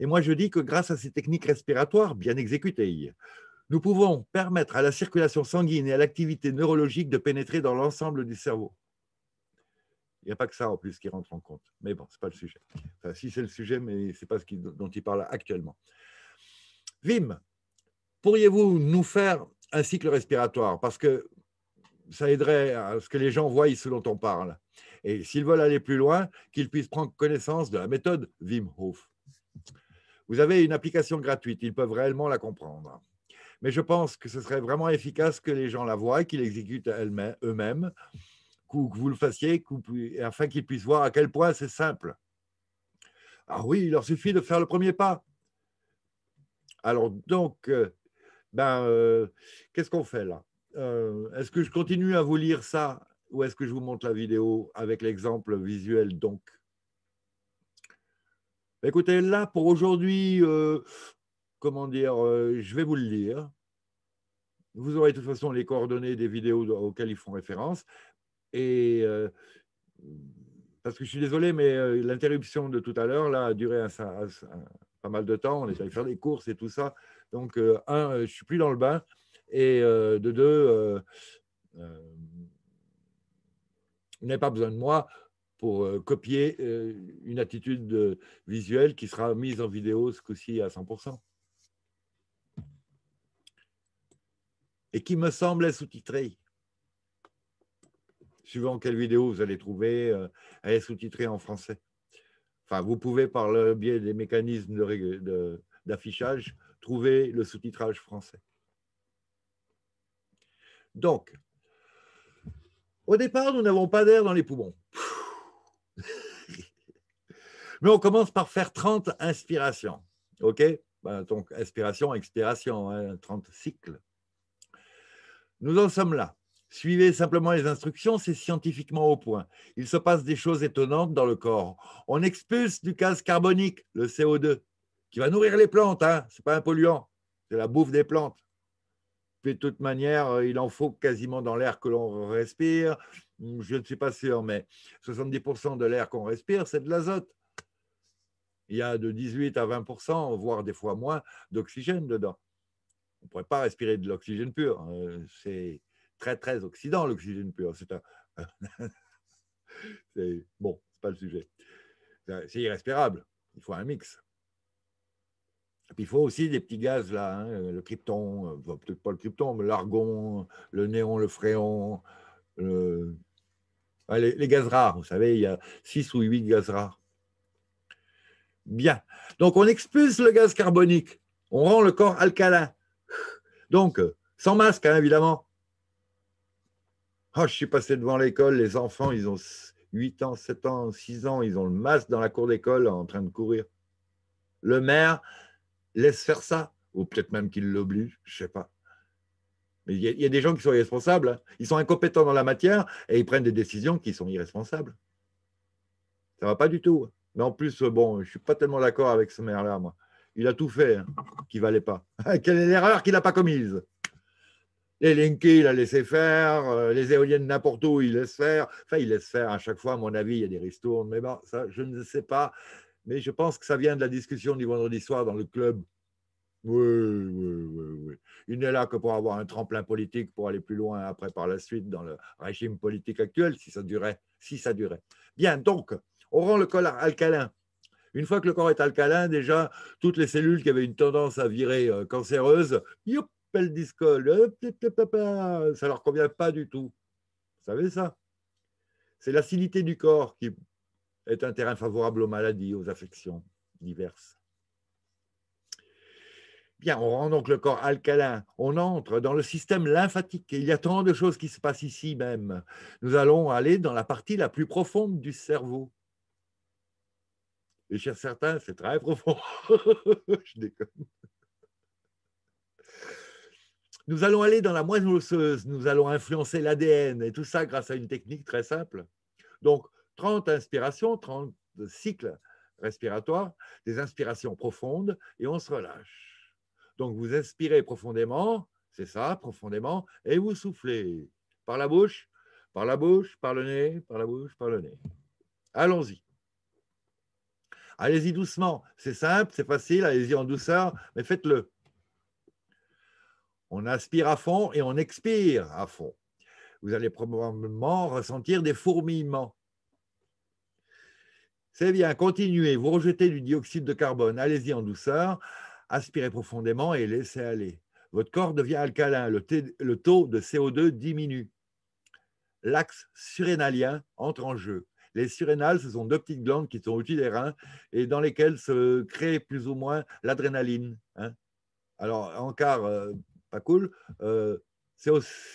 Et moi, je dis que grâce à ces techniques respiratoires bien exécutées, nous pouvons permettre à la circulation sanguine et à l'activité neurologique de pénétrer dans l'ensemble du cerveau. Il n'y a pas que ça en plus qui rentre en compte. Mais bon, ce n'est pas le sujet. Enfin, si c'est le sujet, mais ce n'est pas ce dont il parle actuellement. Vim, pourriez-vous nous faire un cycle respiratoire Parce que ça aiderait à ce que les gens voient ce dont on parle. Et s'ils veulent aller plus loin, qu'ils puissent prendre connaissance de la méthode Wim Hof. Vous avez une application gratuite, ils peuvent réellement la comprendre. Mais je pense que ce serait vraiment efficace que les gens la voient, qu'ils l'exécutent eux-mêmes, ou que vous le fassiez, afin qu'ils puissent voir à quel point c'est simple. Ah oui, il leur suffit de faire le premier pas. Alors donc, euh, ben, euh, qu'est-ce qu'on fait là euh, Est-ce que je continue à vous lire ça ou est-ce que je vous montre la vidéo avec l'exemple visuel donc ben, Écoutez, là pour aujourd'hui, comment dire, je vais vous le lire. Vous aurez de toute façon les coordonnées des vidéos auxquelles ils font référence, et euh, parce que je suis désolé, mais euh, l'interruption de tout à l'heure là a duré pas mal de temps. On est allé faire des courses et tout ça. Donc euh, un, je suis plus dans le bain. Et de deux, n'ai pas besoin de moi pour copier une attitude visuelle qui sera mise en vidéo ce coup-ci à 100%. Et qui me semble sous-titrée suivant quelle vidéo vous allez trouver, euh, elle est sous-titrée en français. Enfin, vous pouvez, par le biais des mécanismes d'affichage, de, trouver le sous-titrage français. Donc, au départ, nous n'avons pas d'air dans les poumons. Mais on commence par faire 30 inspirations. OK ben, Donc, inspiration, expiration, 30 hein, cycles. Nous en sommes là. Suivez simplement les instructions, c'est scientifiquement au point. Il se passe des choses étonnantes dans le corps. On expulse du gaz carbonique, le CO2, qui va nourrir les plantes. Hein. Ce n'est pas un polluant, c'est la bouffe des plantes. de toute manière, euh, il en faut quasiment dans l'air que l'on respire. Hmm, je ne suis pas sûr, mais 70% de l'air qu'on respire, c'est de l'azote. Il y a de 18 à 20%, voire des fois moins, d'oxygène dedans. On ne pourrait pas respirer de l'oxygène pur. Euh, c'est très, très oxydant, l'oxygène pur. C'est un. c'est... Bon, c'est pas le sujet. C'est irrespirable. Il faut un mix. Et puis, il faut aussi des petits gaz là, hein, le krypton, euh, peut-être pas le krypton, mais l'argon, le néon, le fréon, les, gaz rares, vous savez, il y a 6 ou 8 gaz rares. Bien. Donc, on expulse le gaz carbonique. On rend le corps alcalin. Donc, euh, sans masque, hein, évidemment. Ah, je suis passé devant l'école, les enfants, ils ont 8 ans, 7 ans, 6 ans, ils ont le masque dans la cour d'école en train de courir. Le maire laisse faire ça, ou peut-être même qu'il l'oblige, je ne sais pas. Mais il y, a des gens qui sont irresponsables, hein. ils sont incompétents dans la matière et ils prennent des décisions qui sont irresponsables. Ça ne va pas du tout. Mais en plus, euh, bon, je ne suis pas tellement d'accord avec ce maire-là, moi. Il a tout fait hein, qui valait pas. Quelle est l'erreur qu'il n'a pas commise les Linky, il a laissé faire. Euh, les éoliennes n'importe où, il laisse faire. Enfin, il laisse faire à chaque fois, à mon avis, il y a des ristournes. Mais bon, ça, je ne sais pas. Mais je pense que ça vient de la discussion du vendredi soir dans le club. Oui, oui, oui, oui. Il n'est là que pour avoir un tremplin politique pour aller plus loin après par la suite dans le régime politique actuel, si ça durait. Si ça durait. Bien, donc, on rend le corps alcalin. Une fois que le corps est alcalin, déjà, toutes les cellules qui avaient une tendance à virer euh, cancéreuse, youp, le disco, ça leur convient pas du tout. Vous savez ça C'est l'acidité du corps qui est un terrain favorable aux maladies, aux affections diverses. Bien, on rend donc le corps alcalin, on entre dans le système lymphatique. il y a tant de choses qui se passent ici même. Nous allons aller dans la partie la plus profonde du cerveau. Et chez certains, c'est très profond. Je déconne. Nous allons aller dans la moelle osseuse, nous allons influencer l'ADN et tout ça grâce à une technique très simple. Donc, 30 inspirations, 30 cycles respiratoires, des inspirations profondes et on se relâche. Donc, vous inspirez profondément, c'est ça, profondément, et vous soufflez par la bouche, par la bouche, par le nez, par la bouche, par le nez. Allons-y. Allez-y doucement, c'est simple, c'est facile, allez-y en douceur, mais faites-le. On inspire à fond et on expire à fond. Vous allez probablement ressentir des fourmillements. C'est bien, continuez. Vous rejetez du dioxyde de carbone. Allez-y en douceur. Aspirez profondément et laissez aller. Votre corps devient alcalin. Le, taux de CO2 diminue. L'axe surrénalien entre en jeu. Les surrénales, ce sont deux petites glandes qui sont au-dessus des reins et dans lesquelles se crée plus ou moins l'adrénaline. Hein. Alors, en quart, euh, pas cool. Euh, c'est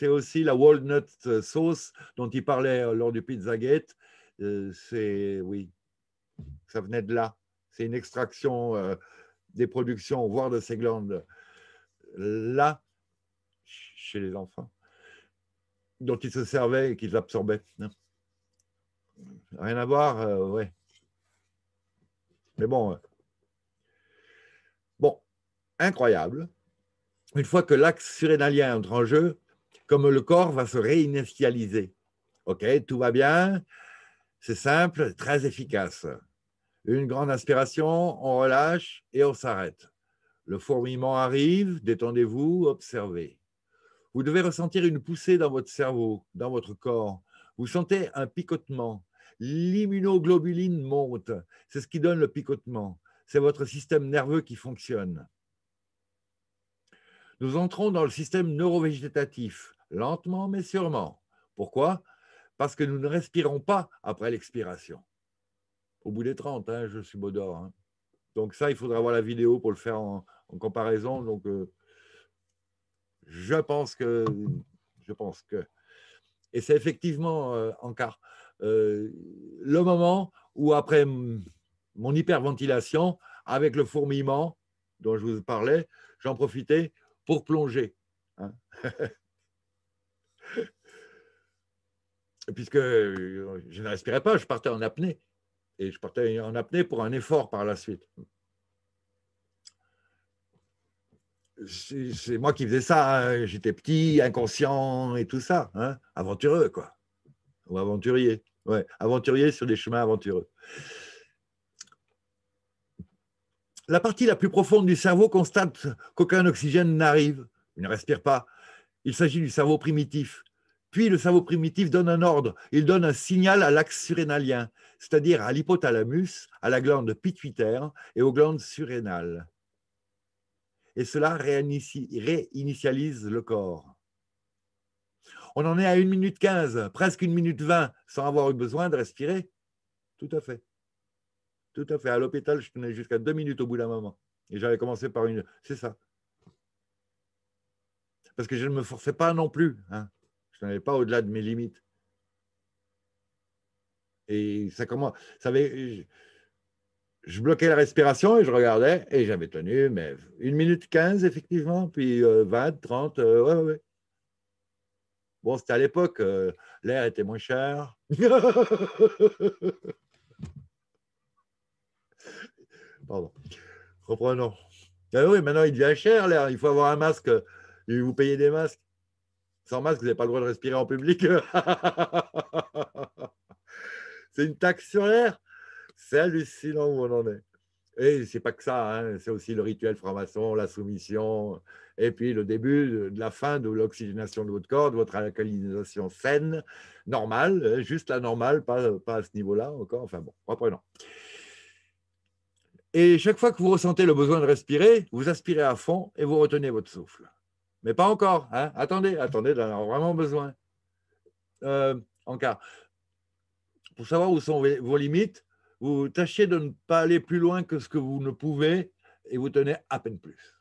aussi, la walnut sauce dont il parlait euh, lors du Pizzagate. Euh, c'est oui, ça venait de là. C'est une extraction des productions, voire de ces glandes là chez les enfants, dont ils se servaient et qu'ils absorbaient. Hein. Rien à voir, ouais. Mais bon, bon, incroyable une fois que l'axe surrénalien entre en jeu, comme le corps va se réinitialiser. OK, tout va bien, c'est simple, très efficace. Une grande inspiration, on relâche et on s'arrête. Le fourmillement arrive, détendez-vous, observez. Vous devez ressentir une poussée dans votre cerveau, dans votre corps. Vous sentez un picotement. L'immunoglobuline monte. C'est ce qui donne le picotement. C'est votre système nerveux qui fonctionne. Nous entrons dans le système neurovégétatif, lentement mais sûrement. Pourquoi Parce que nous ne respirons pas après l'expiration. Au bout des 30, hein, je suis beau d'or. Hein. Donc ça, il faudra voir la vidéo pour le faire en, comparaison. Donc, euh, je pense que... Je pense que... Et c'est effectivement, euh, en car. Euh, le moment où, après mon hyperventilation, avec le fourmillement dont je vous parlais, j'en profitais pour plonger. Hein? Puisque euh, je ne respirais pas, je partais en apnée. Et je partais en apnée pour un effort par la suite. C'est moi qui faisais ça. Hein. J'étais petit, inconscient et tout ça. Hein. Aventureux, quoi. Ou aventurier. Ouais, aventurier sur des chemins aventureux la partie la plus profonde du cerveau constate qu'aucun oxygène n'arrive, il ne respire pas. Il s'agit du cerveau primitif. Puis le cerveau primitif donne un ordre, il donne un signal à l'axe surrénalien, c'est-à-dire à, l'hypothalamus, à la glande pituitaire et aux glandes surrénales. Et cela réinitialise le corps. On en est à 1 minute 15, presque 1 minute 20, sans avoir eu besoin de respirer. Tout à fait. Tout à fait. À l'hôpital, je tenais jusqu'à deux minutes au bout d'un moment. Et j'avais commencé par une. C'est ça. Parce que je ne me forçais pas non plus. Hein. Je n'allais pas au-delà de mes limites. Et ça commence. je... bloquais la respiration et je regardais et j'avais tenu, mais une minute quinze, effectivement, puis 20, euh, trente, euh, ouais, ouais, ouais. Bon, c'était à l'époque, euh, l'air était moins cher. pardon. Reprenons. Ah oui, maintenant il devient cher l'air. Il faut avoir un masque. Vous payez des masques. Sans masque, vous n'avez pas le droit de respirer en public. c'est une taxe sur l'air. C'est hallucinant où on en est. Et c'est pas que ça, hein. c'est aussi le rituel franc-maçon, la soumission, et puis le début de la fin de l'oxygénation de votre corps, de votre alcoolisation saine, normale, juste la normale, pas, pas à ce niveau-là encore. Enfin bon, reprenons. Et chaque fois que vous ressentez le besoin de respirer, vous aspirez à fond et vous retenez votre souffle. Mais pas encore. Hein attendez, attendez d'en avoir vraiment besoin. Euh, en cas, pour savoir où sont vos limites, vous tâchez de ne pas aller plus loin que ce que vous ne pouvez et vous tenez à peine plus.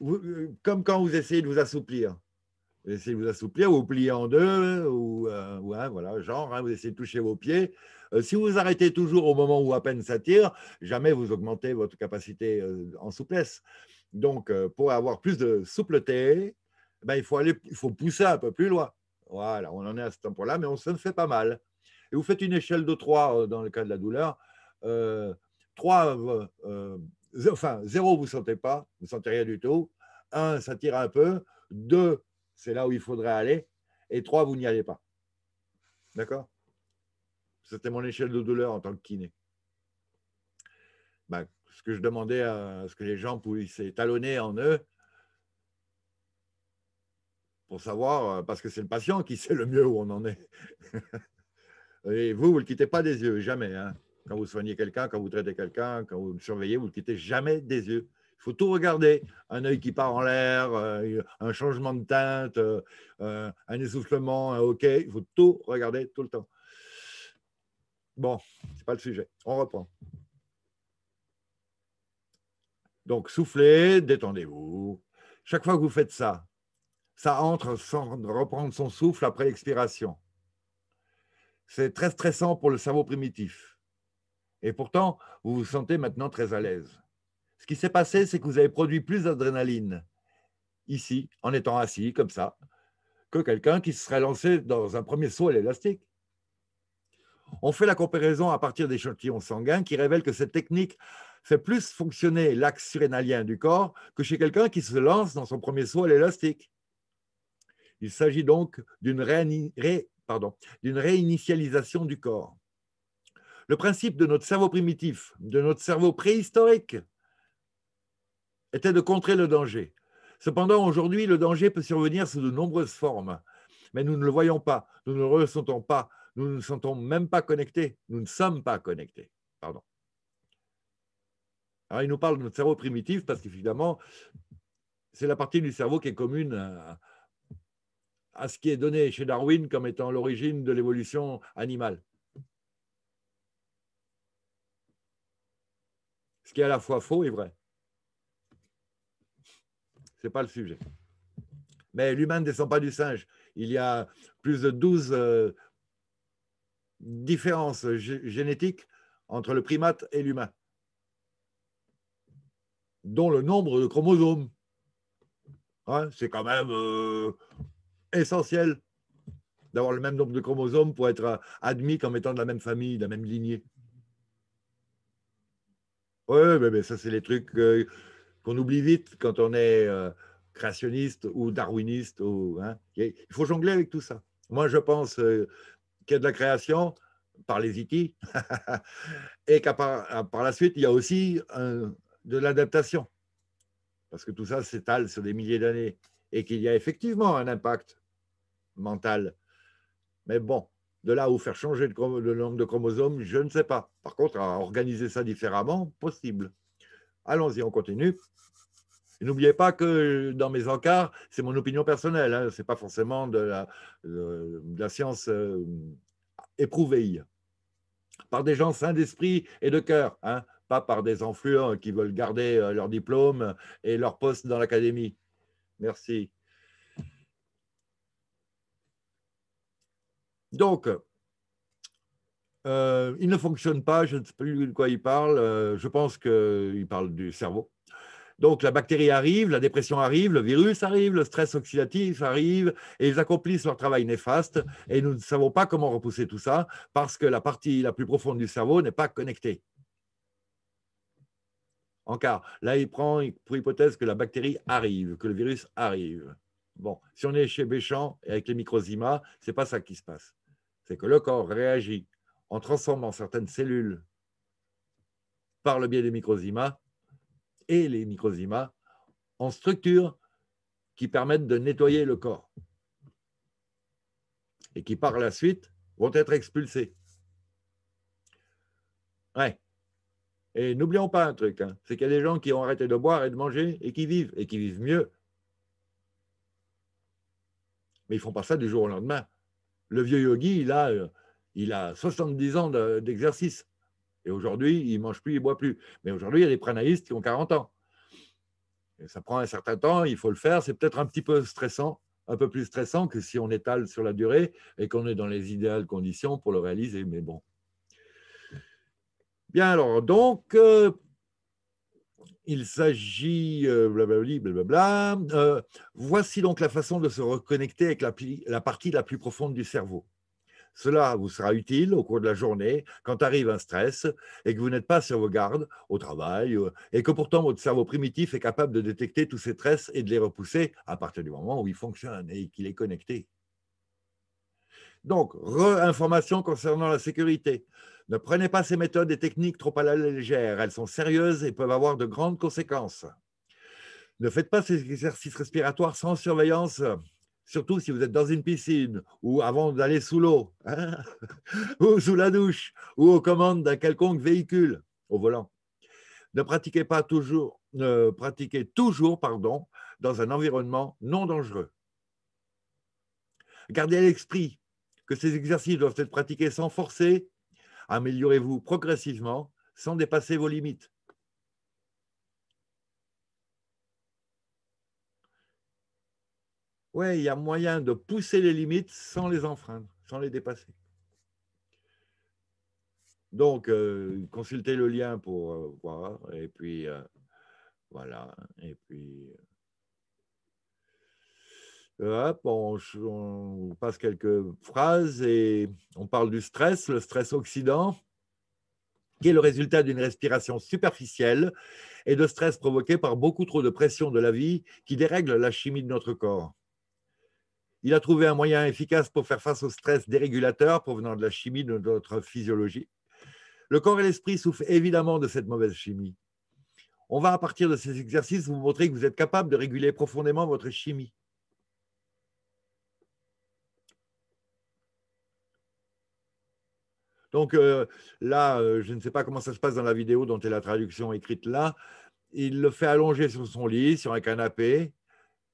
Euh, comme quand vous essayez de vous assouplir essayez de vous assouplir, vous pliez en deux, ou, euh, voilà, genre, hein, vous essayez de toucher vos pieds. Euh, si vous arrêtez toujours au moment où à peine ça tire, jamais vous augmentez votre capacité euh, en souplesse. Donc, pour avoir plus de soupleté, ben, il, faut aller, il faut pousser un peu plus loin. Voilà, on en est à ce temps-là, mais on se fait pas mal. Et vous faites une échelle de 3 dans le cas de la douleur. 3, enfin, 0, vous ne sentez pas, vous ne sentez rien du tout. 1, ça tire un peu. 2, c'est là où il faudrait aller. Et trois, vous n'y allez pas. D'accord C'était mon échelle de douleur en tant que kiné. Ben, ce que je demandais à ce que les gens puissent talonner en eux pour savoir, euh, parce que c'est le patient qui sait le mieux où on en est. Et vous, vous ne le quittez pas des yeux, jamais. Hein. Quand vous soignez quelqu'un, quand vous traitez quelqu'un, quand vous me surveillez, vous ne le quittez jamais des yeux faut tout regarder. Un œil qui part en l'air, euh, un changement de teinte, euh, euh, un essoufflement, un OK. Il faut tout regarder tout le temps. Bon, ce n'est pas le sujet. On reprend. Donc, soufflez, détendez-vous. Chaque fois que vous faites ça, ça entre sans reprendre son souffle après l'expiration. C'est très stressant pour le cerveau primitif. Et pourtant, vous vous sentez maintenant très à l'aise. Ce qui s'est passé, c'est que vous avez produit plus d'adrénaline ici, en étant assis comme ça, que quelqu'un qui se serait lancé dans un premier saut à l'élastique. On fait la comparaison à partir d'échantillons sanguins qui révèlent que cette technique fait plus fonctionner l'axe surrénalien du corps que chez quelqu'un qui se lance dans son premier saut à l'élastique. Il s'agit donc d'une réinitialisation du corps. Le principe de notre cerveau primitif, de notre cerveau préhistorique, était de contrer le danger. Cependant, aujourd'hui, le danger peut survenir sous de nombreuses formes, mais nous ne le voyons pas, nous ne le ressentons pas, nous ne nous sentons même pas connectés, nous ne sommes pas connectés. Pardon. Alors, il nous parle de notre cerveau primitif parce qu'évidemment, c'est la partie du cerveau qui est commune à ce qui est donné chez Darwin comme étant l'origine de l'évolution animale. Ce qui est à la fois faux et vrai. Ce n'est pas le sujet. Mais l'humain ne descend pas du singe. Il y a plus de 12 euh, différences génétiques entre le primate et l'humain, dont le nombre de chromosomes. Hein, c'est quand même euh, essentiel d'avoir le même nombre de chromosomes pour être euh, admis comme étant de la même famille, de la même lignée. Oui, mais, ça, c'est les trucs qu'on oublie vite quand on est euh, créationniste ou darwiniste. Ou, hein. Il faut jongler avec tout ça. Moi, je pense euh, qu'il y a de la création par les itis et qu'à par, la suite, il y a aussi euh, de l'adaptation. Parce que tout ça s'étale sur des milliers d'années et qu'il y a effectivement un impact mental. Mais bon, de là où faire changer le, le nombre de chromosomes, je ne sais pas. Par contre, à organiser ça différemment, possible. Allons-y, on continue. N'oubliez pas que dans mes encarts, c'est mon opinion personnelle, hein. ce n'est pas forcément de la, science euh, éprouvée. Par des gens sains d'esprit et de cœur, hein. pas par des influents qui veulent garder euh, leur diplôme et leur poste dans l'académie. Merci. Donc, euh, il ne fonctionne pas, je ne sais plus de quoi il parle, euh, je pense qu'il parle du cerveau. Donc la bactérie arrive, la dépression arrive, le virus arrive, le stress oxydatif arrive, et ils accomplissent leur travail néfaste, et nous ne savons pas comment repousser tout ça, parce que la partie la plus profonde du cerveau n'est pas connectée. Encore, là il prend pour hypothèse que la bactérie arrive, que le virus arrive. Bon, si on est chez Béchamp et avec les microzymas, ce n'est pas ça qui se passe. C'est que le corps réagit en transformant certaines cellules par le biais des microzymas et les microzymas en structures qui permettent de nettoyer le corps et qui par la suite vont être expulsés. Ouais. Et n'oublions pas un truc, hein, c'est qu'il y a des gens qui ont arrêté de boire et de manger et qui vivent, et qui vivent mieux. Mais ils ne font pas ça du jour au lendemain. Le vieux yogi, il a euh, il a 70 ans d'exercice. Et aujourd'hui, il ne mange plus, il ne boit plus. Mais aujourd'hui, il y a des pranaïstes qui ont 40 ans. ça prend un certain temps, il faut le faire. C'est peut-être un petit peu stressant, un peu plus stressant que si on étale sur la durée et qu'on est dans les idéales conditions pour le réaliser. Mais bon. Bien, alors, donc, euh, il s'agit, blablabla, euh, euh, voici donc la façon de se reconnecter avec la partie la plus profonde du cerveau. Cela vous sera utile au cours de la journée quand arrive un stress et que vous n'êtes pas sur vos gardes au travail euh, et que pourtant votre cerveau primitif est capable de détecter tous ces stress et de les repousser à partir du moment où il fonctionne et qu'il est connecté. Donc, re concernant la sécurité. Ne prenez pas ces méthodes et techniques trop à la légère. Elles sont sérieuses et peuvent avoir de grandes conséquences. Ne faites pas ces exercices respiratoires sans surveillance surtout si vous êtes dans une piscine ou avant d'aller sous l'eau, hein, ou sous la douche, ou aux commandes d'un quelconque véhicule au volant. Ne pratiquez pas toujours, ne pratiquez toujours, pardon, dans un environnement non dangereux. Gardez à l'esprit que ces exercices doivent être pratiqués sans forcer. Améliorez-vous progressivement sans dépasser vos limites. ouais, il y a moyen de pousser les limites sans les enfreindre, sans les dépasser. Donc, euh, consultez le lien pour euh, voir. Et puis, euh, voilà. Et puis, hop, on, passe quelques phrases et on parle du stress, le stress oxydant, qui est le résultat d'une respiration superficielle et de stress provoqué par beaucoup trop de pression de la vie qui dérègle la chimie de notre corps. Il a trouvé un moyen efficace pour faire face au stress dérégulateur provenant de la chimie de notre physiologie. Le corps et l'esprit souffrent évidemment de cette mauvaise chimie. On va, à partir de ces exercices, vous montrer que vous êtes capable de réguler profondément votre chimie. Donc euh, là, euh, je ne sais pas comment ça se passe dans la vidéo dont est la traduction écrite là. Il le fait allonger sur son lit, sur un canapé,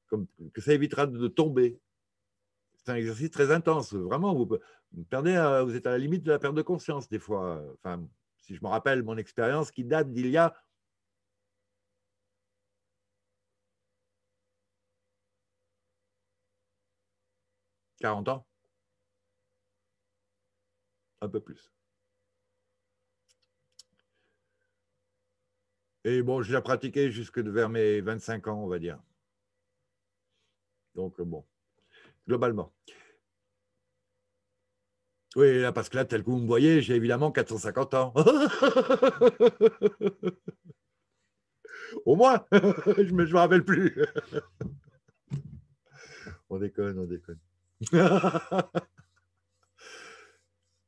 comme, que ça évitera de tomber. C'est un exercice très intense. Vraiment, vous, perdez, euh, vous êtes à la limite de la perte de conscience des fois. Enfin, si je me rappelle mon expérience qui date d'il y a « 40 ans Un peu plus. Et bon, je l'ai pratiqué jusque vers mes 25 ans, on va dire. Donc, bon globalement. Oui, parce que là, tel que vous me voyez, j'ai évidemment 450 ans. Au moins, je ne me rappelle plus. on déconne, on déconne.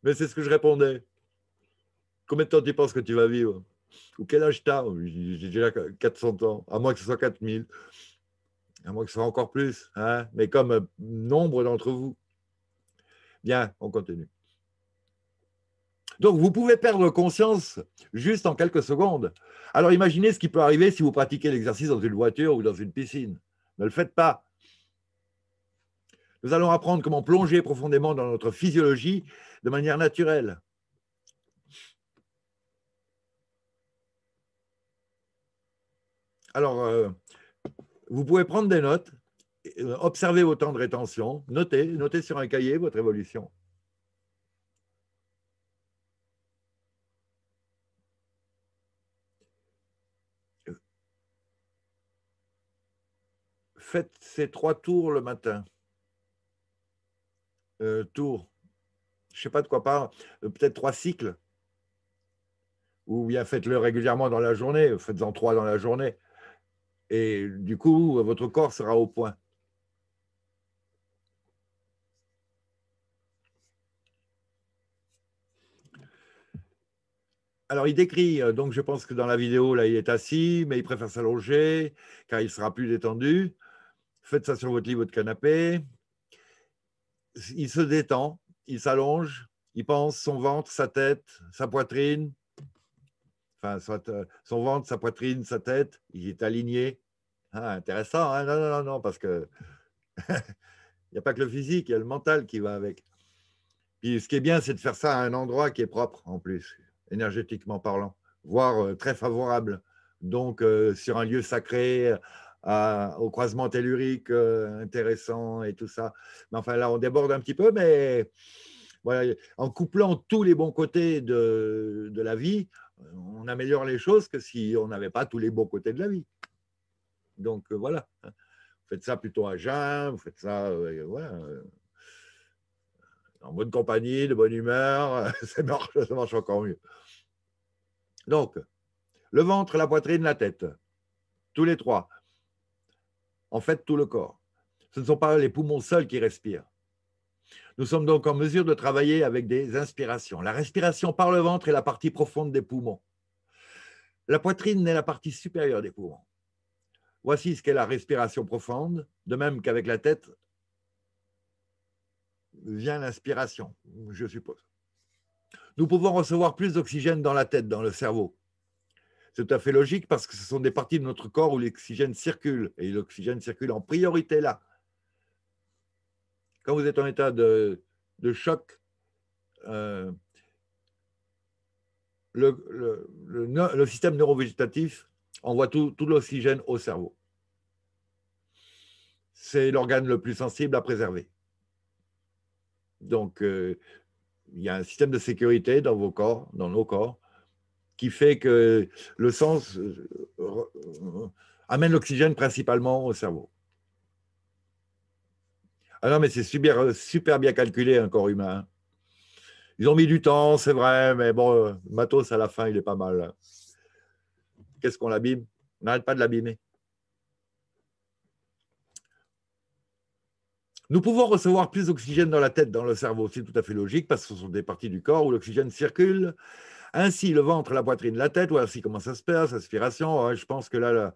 Mais c'est ce que je répondais. Combien de temps tu penses que tu vas vivre Ou quel âge tu as J'ai déjà 400 ans, à moins que ce soit 4000 à moins que ce soit encore plus, hein, mais comme euh, nombre d'entre vous. Bien, on continue. Donc, vous pouvez perdre conscience juste en quelques secondes. Alors, imaginez ce qui peut arriver si vous pratiquez l'exercice dans une voiture ou dans une piscine. Ne le faites pas. Nous allons apprendre comment plonger profondément dans notre physiologie de manière naturelle. Alors, euh, vous pouvez prendre des notes, euh, observer vos temps de rétention, noter noter sur un cahier votre évolution. Faites ces trois tours le matin. Euh, tours, je ne sais pas de quoi parle, euh, peut-être trois cycles. Ou bien faites-le régulièrement dans la journée, faites-en trois dans la journée et du coup, votre corps sera au point. Alors, il décrit, euh, donc je pense que dans la vidéo, là, il est assis, mais il préfère s'allonger car il sera plus détendu. Faites ça sur votre lit, votre canapé. Il se détend, il s'allonge, il pense son ventre, sa tête, sa poitrine, enfin, soit, son ventre, sa poitrine, sa tête, il est aligné. Ah, intéressant, hein. non, non, non, parce que il n'y a pas que le physique, il y a le mental qui va avec. Puis ce qui est bien, c'est de faire ça à un endroit qui est propre, en plus, énergétiquement parlant, voire euh, très favorable. Donc, euh, sur un lieu sacré, au croisement tellurique euh, intéressant et tout ça. Mais enfin, là, on déborde un petit peu, mais en couplant tous les bons côtés de, de la vie, on améliore les choses que si on n'avait pas tous les beaux côtés de la vie. Donc euh, voilà. Hein. Vous faites ça plutôt à jeun, vous faites ça euh, euh, en bonne compagnie, de bonne humeur, ça marche encore mieux. Donc, le ventre, la poitrine, la tête, tous les trois. En fait, tout le corps. Ce ne sont pas les poumons seuls qui respirent. Nous sommes donc en mesure de travailler avec des inspirations. La respiration par le ventre est la partie profonde des poumons. La poitrine est la partie supérieure des poumons. Voici ce qu'est la respiration profonde, de même qu'avec la tête vient l'inspiration, je suppose. Nous pouvons recevoir plus d'oxygène dans la tête, dans le cerveau. C'est tout à fait logique parce que ce sont des parties de notre corps où l'oxygène circule, et l'oxygène circule en priorité là. Quand vous êtes en état de, choc, euh, le, système neurovégétatif envoie tout, l'oxygène au cerveau. C'est l'organe le plus sensible à préserver. Donc, euh, il y a un système de sécurité dans vos corps, dans nos corps, qui fait que le sens euh, amène l'oxygène principalement au cerveau. Ah non, mais c'est euh, super, bien calculé, un corps humain. Hein. Ils ont mis du temps, c'est vrai, mais bon, euh, le Matos, à la fin, il est pas mal. Qu'est-ce qu'on l'abîme On n'arrête pas de l'abîmer. Nous pouvons recevoir plus d'oxygène dans la tête, dans le cerveau, c'est tout à fait logique, parce que ce sont des parties du corps où l'oxygène circule. Ainsi, le ventre, la poitrine, la tête, voici comment ça se passe, l'aspiration, Je pense que là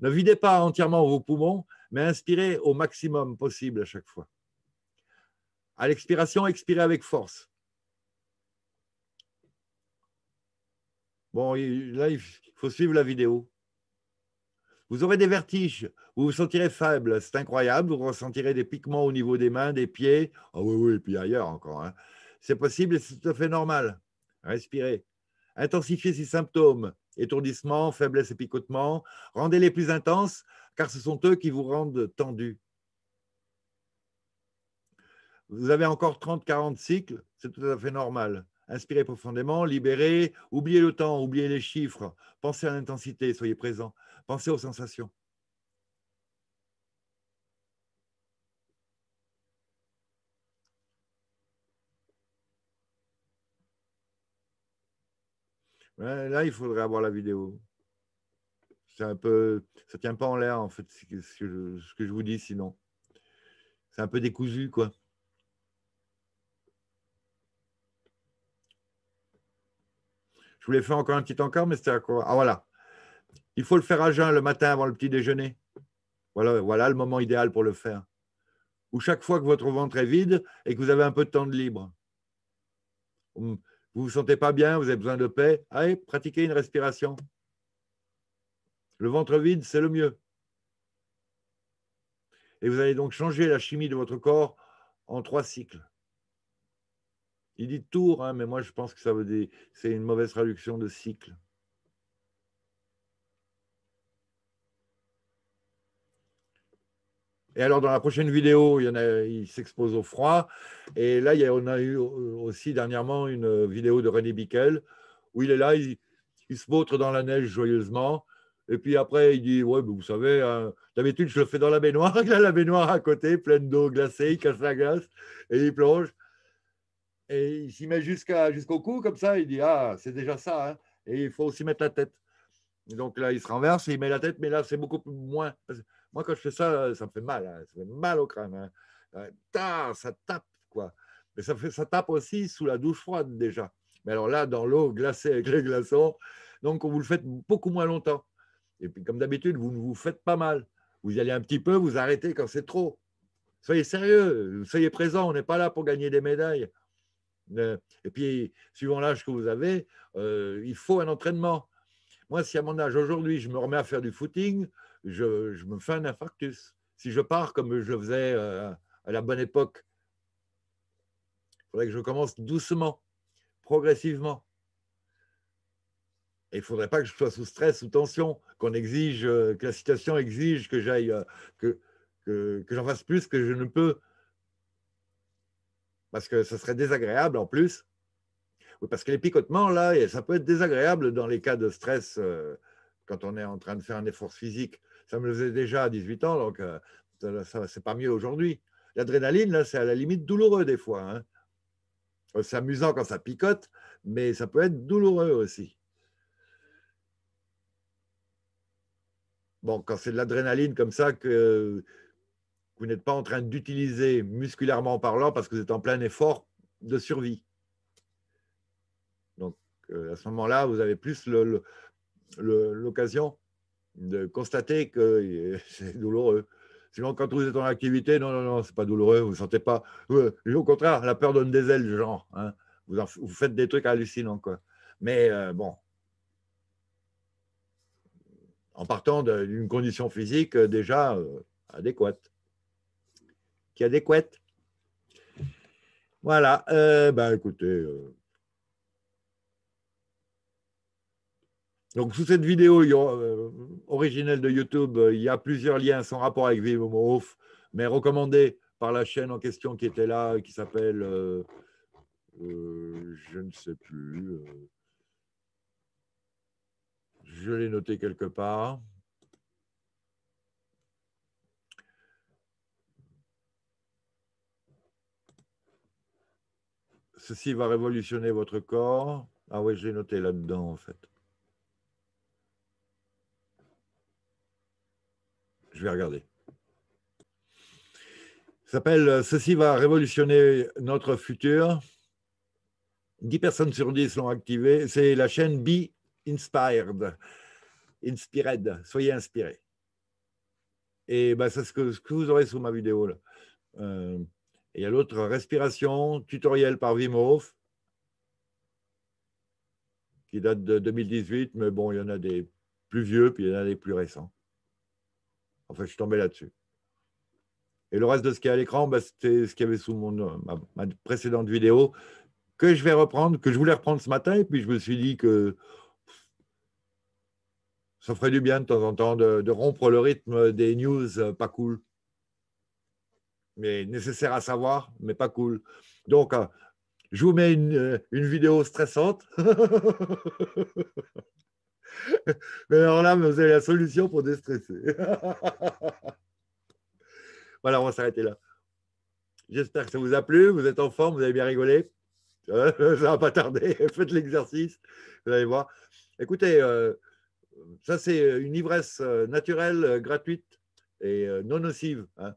ne videz pas entièrement vos poumons, mais inspirez au maximum possible à chaque fois. À l'expiration, expirez avec force. Bon, là, il faut suivre la vidéo. Vous aurez des vertiges, vous vous sentirez faible, c'est incroyable, vous ressentirez des piquements au niveau des mains, des pieds, ah oui, oui, et puis ailleurs encore. Hein. C'est possible et c'est tout à fait normal. Respirez. Intensifiez ces symptômes, étourdissement, faiblesse et picotement, rendez-les plus intenses car ce sont eux qui vous rendent tendu. Vous avez encore 30-40 cycles, c'est tout à fait normal. Inspirez profondément, libérez, oubliez le temps, oubliez les chiffres, pensez à l'intensité, soyez présent, pensez aux sensations. Là, il faudrait avoir la vidéo c'est un peu, ça tient pas en l'air en fait ce que, je vous dis sinon. C'est un peu décousu quoi. Je voulais faire encore un petit encore, mais c'était quoi Ah voilà. Il faut le faire à jeun le matin avant le petit déjeuner. Voilà, voilà le moment idéal pour le faire. Ou chaque fois que votre ventre est vide et que vous avez un peu de temps de libre. Vous ne vous sentez pas bien, vous avez besoin de paix, allez, pratiquez une respiration. Le ventre vide, c'est le mieux. Et vous allez donc changer la chimie de votre corps en trois cycles. Il dit tour, hein, mais moi je pense que ça veut dire c'est une mauvaise traduction de cycle. Et alors, dans la prochaine vidéo, il, s'expose au froid. Et là, il a, on a eu aussi dernièrement une vidéo de René Bickel où il est là, il, se vautre dans la neige joyeusement. Et puis après, il dit Ouais, mais vous savez, hein, d'habitude, je le fais dans la baignoire. la baignoire à côté, pleine d'eau glacée, il casse la glace et il plonge. Et il s'y met jusqu'à, jusqu'au cou, comme ça. Il dit Ah, c'est déjà ça. Hein. Et il faut aussi mettre la tête. donc là, il se renverse et il met la tête, mais là, c'est beaucoup moins. Moi, quand je fais ça, ça me fait mal. Hein, ça me fait mal au crâne. Euh, tard ça tape, quoi. Mais ça, fait, ça tape aussi sous la douche froide, déjà. Mais alors là, dans l'eau glacée avec les glaçons, donc vous le faites beaucoup moins longtemps. Et puis, comme d'habitude, vous ne vous faites pas mal. Vous allez un petit peu, vous arrêtez quand c'est trop. Soyez sérieux, soyez présent, on n'est pas là pour gagner des médailles. Euh, et puis, suivant l'âge que vous avez, euh, il faut un entraînement. Moi, si à mon âge aujourd'hui, je me remets à faire du footing, je, me fais un infarctus. Si je pars comme je faisais euh, à la bonne époque, il faudrait que je commence doucement, progressivement il ne faudrait pas que je sois sous stress, ou tension, qu'on exige, euh, que la situation exige que j'aille, euh, que, j'en fasse plus que je ne peux. Parce que ce serait désagréable en plus. parce que les picotements, là, ça peut être désagréable dans les cas de stress euh, quand on est en train de faire un effort physique. Ça me faisait déjà à 18 ans, donc ce ça, c'est pas mieux aujourd'hui. L'adrénaline, là, c'est à la limite douloureux des fois. Hein. C'est amusant quand ça picote, mais ça peut être douloureux aussi. bon, quand c'est de l'adrénaline comme ça que vous n'êtes pas en train d'utiliser musculairement parlant parce que vous êtes en plein effort de survie. Donc euh, à ce moment-là, vous avez plus l'occasion de constater que c'est douloureux. Sinon, quand vous êtes en activité, non, non, non, c'est pas douloureux, vous ne sentez pas. Euh, au contraire, la peur donne des ailes, genre. Hein. Vous, vous, faites des trucs hallucinants, quoi. Mais euh, bon, en partant d'une condition physique euh, déjà euh, adéquate. Qui adéquate. Voilà, euh, ben écoutez. Donc, sous cette vidéo originelle de YouTube, il y a plusieurs liens sans rapport avec Vivo mais recommandés par la chaîne en question qui était là, qui s'appelle. je ne sais plus. Je l'ai noté quelque part. Ceci va révolutionner votre corps. Ah oui, je l'ai noté là-dedans, en fait. Je vais regarder. Ça s'appelle euh, Ceci va révolutionner notre futur. 10 personnes sur 10 sont activé. C'est la chaîne B inspired. Inspired. Soyez inspiré. Et ben, c'est ce que, vous aurez sous ma vidéo. Euh, et il y a l'autre, respiration, tutoriel par Wim qui date de 2018, mais bon, il y en a des plus vieux, puis il y en a des plus récents. Enfin, je suis tombé là-dessus. Et le reste de ce qui est à l'écran, ben, c'était ce qu'il y avait sous mon, euh, ma, ma précédente vidéo, que je vais reprendre, que je voulais reprendre ce matin, et puis je me suis dit que ça ferait du bien de temps en temps de, rompre le rythme des news euh, pas cool. Mais nécessaire à savoir, mais pas cool. Donc, euh, je vous mets une, euh, vidéo stressante. mais alors là, vous avez la solution pour déstresser. voilà, on va s'arrêter là. J'espère que ça vous a plu. Vous êtes en forme, vous avez bien rigolé. ça va pas tarder. Faites l'exercice. Vous allez voir. Écoutez, ça, c'est euh, une ivresse euh, naturelle, euh, gratuite et non nocive. Hein.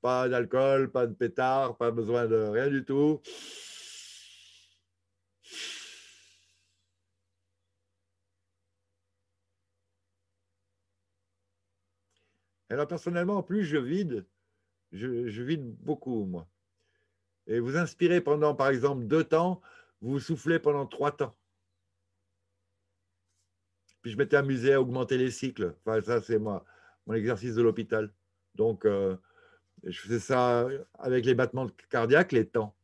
Pas d'alcool, pas de pétard, pas besoin de rien du tout. Alors personnellement, en plus je vide, je, je, vide beaucoup, moi. Et vous inspirez pendant, par exemple, deux temps, vous soufflez pendant trois temps. Puis je m'étais amusé à augmenter les cycles. Enfin, ça, c'est moi, mon exercice de l'hôpital. Donc, euh, je faisais ça avec les battements cardiaques, les temps.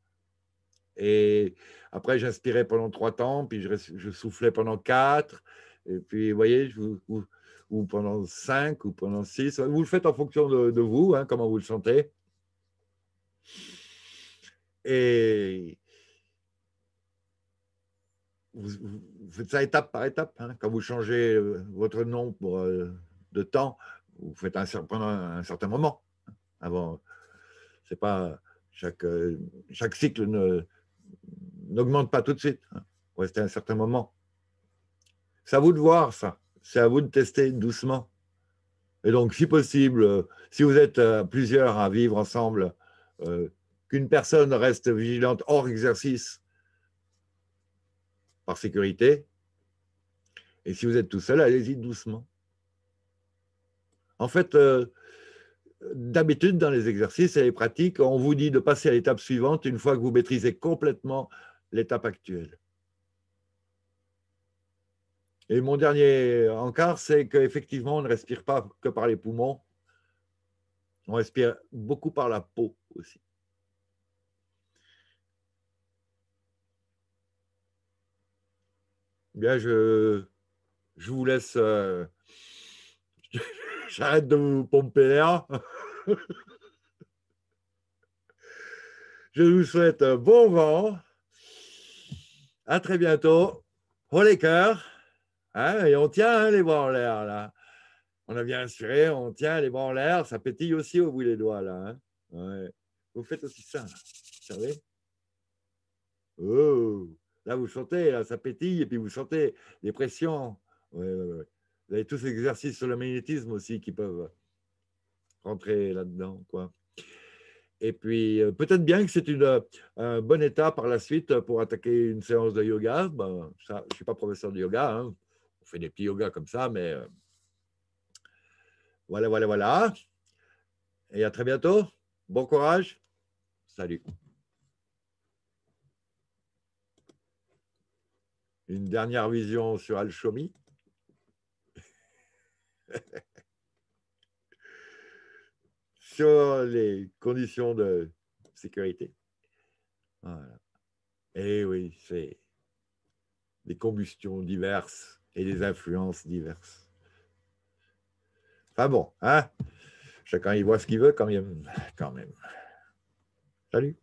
Et après, j'inspirais pendant trois temps, puis je, je, soufflais pendant quatre. Et puis, vous voyez, ou, pendant cinq, ou pendant six. Vous le faites en fonction de, vous, hein, comment vous le sentez. Et vous, faites ça étape par étape. Hein. Quand vous changez euh, votre nom euh, de temps, vous faites un, un certain moment. Hein. Avant, c'est pas chaque, euh, chaque cycle n'augmente pas tout de suite. Hein. Vous restez un certain moment. C'est à vous de voir ça. C'est à vous de tester doucement. Et donc, si possible, si vous êtes plusieurs à vivre ensemble, qu'une personne reste vigilante hors exercice par sécurité. Et si vous êtes tout seul, allez-y doucement. En fait, euh, d'habitude, dans les exercices et les pratiques, on vous dit de passer à l'étape suivante une fois que vous maîtrisez complètement l'étape actuelle. Et mon dernier encart, c'est qu'effectivement, on ne respire pas que par les poumons, on respire beaucoup par la peau aussi. Eh bien, je, vous laisse. Euh, j'arrête de vous pomper l'air. je vous souhaite bon vent. À très bientôt. Oh les cœurs. Hein, et on tient hein, les bras en l'air là. On a bien inspiré, on tient les bras en l'air. Ça pétille aussi au bout des doigts là. Hein. Vous faites aussi ça. Vous savez Oh Là, vous chantez, là, ça pétille, et puis vous sentez des pressions. Ouais, Vous avez tous ces exercices sur le magnétisme aussi qui peuvent rentrer là-dedans. quoi. Et puis, euh, peut-être bien que c'est une, euh, un bon état par la suite pour attaquer une séance de yoga. Bah, ça, je ne suis pas professeur de yoga. Hein. On fait des petits yogas comme ça, mais euh, voilà, voilà, voilà. Et à très bientôt. Bon courage. Salut. dernière vision sur al sur les conditions de sécurité. Voilà. Et eh oui, c'est des combustions diverses et des influences diverses. Enfin bon, hein chacun y voit ce qu'il veut quand même. Quand même. Salut.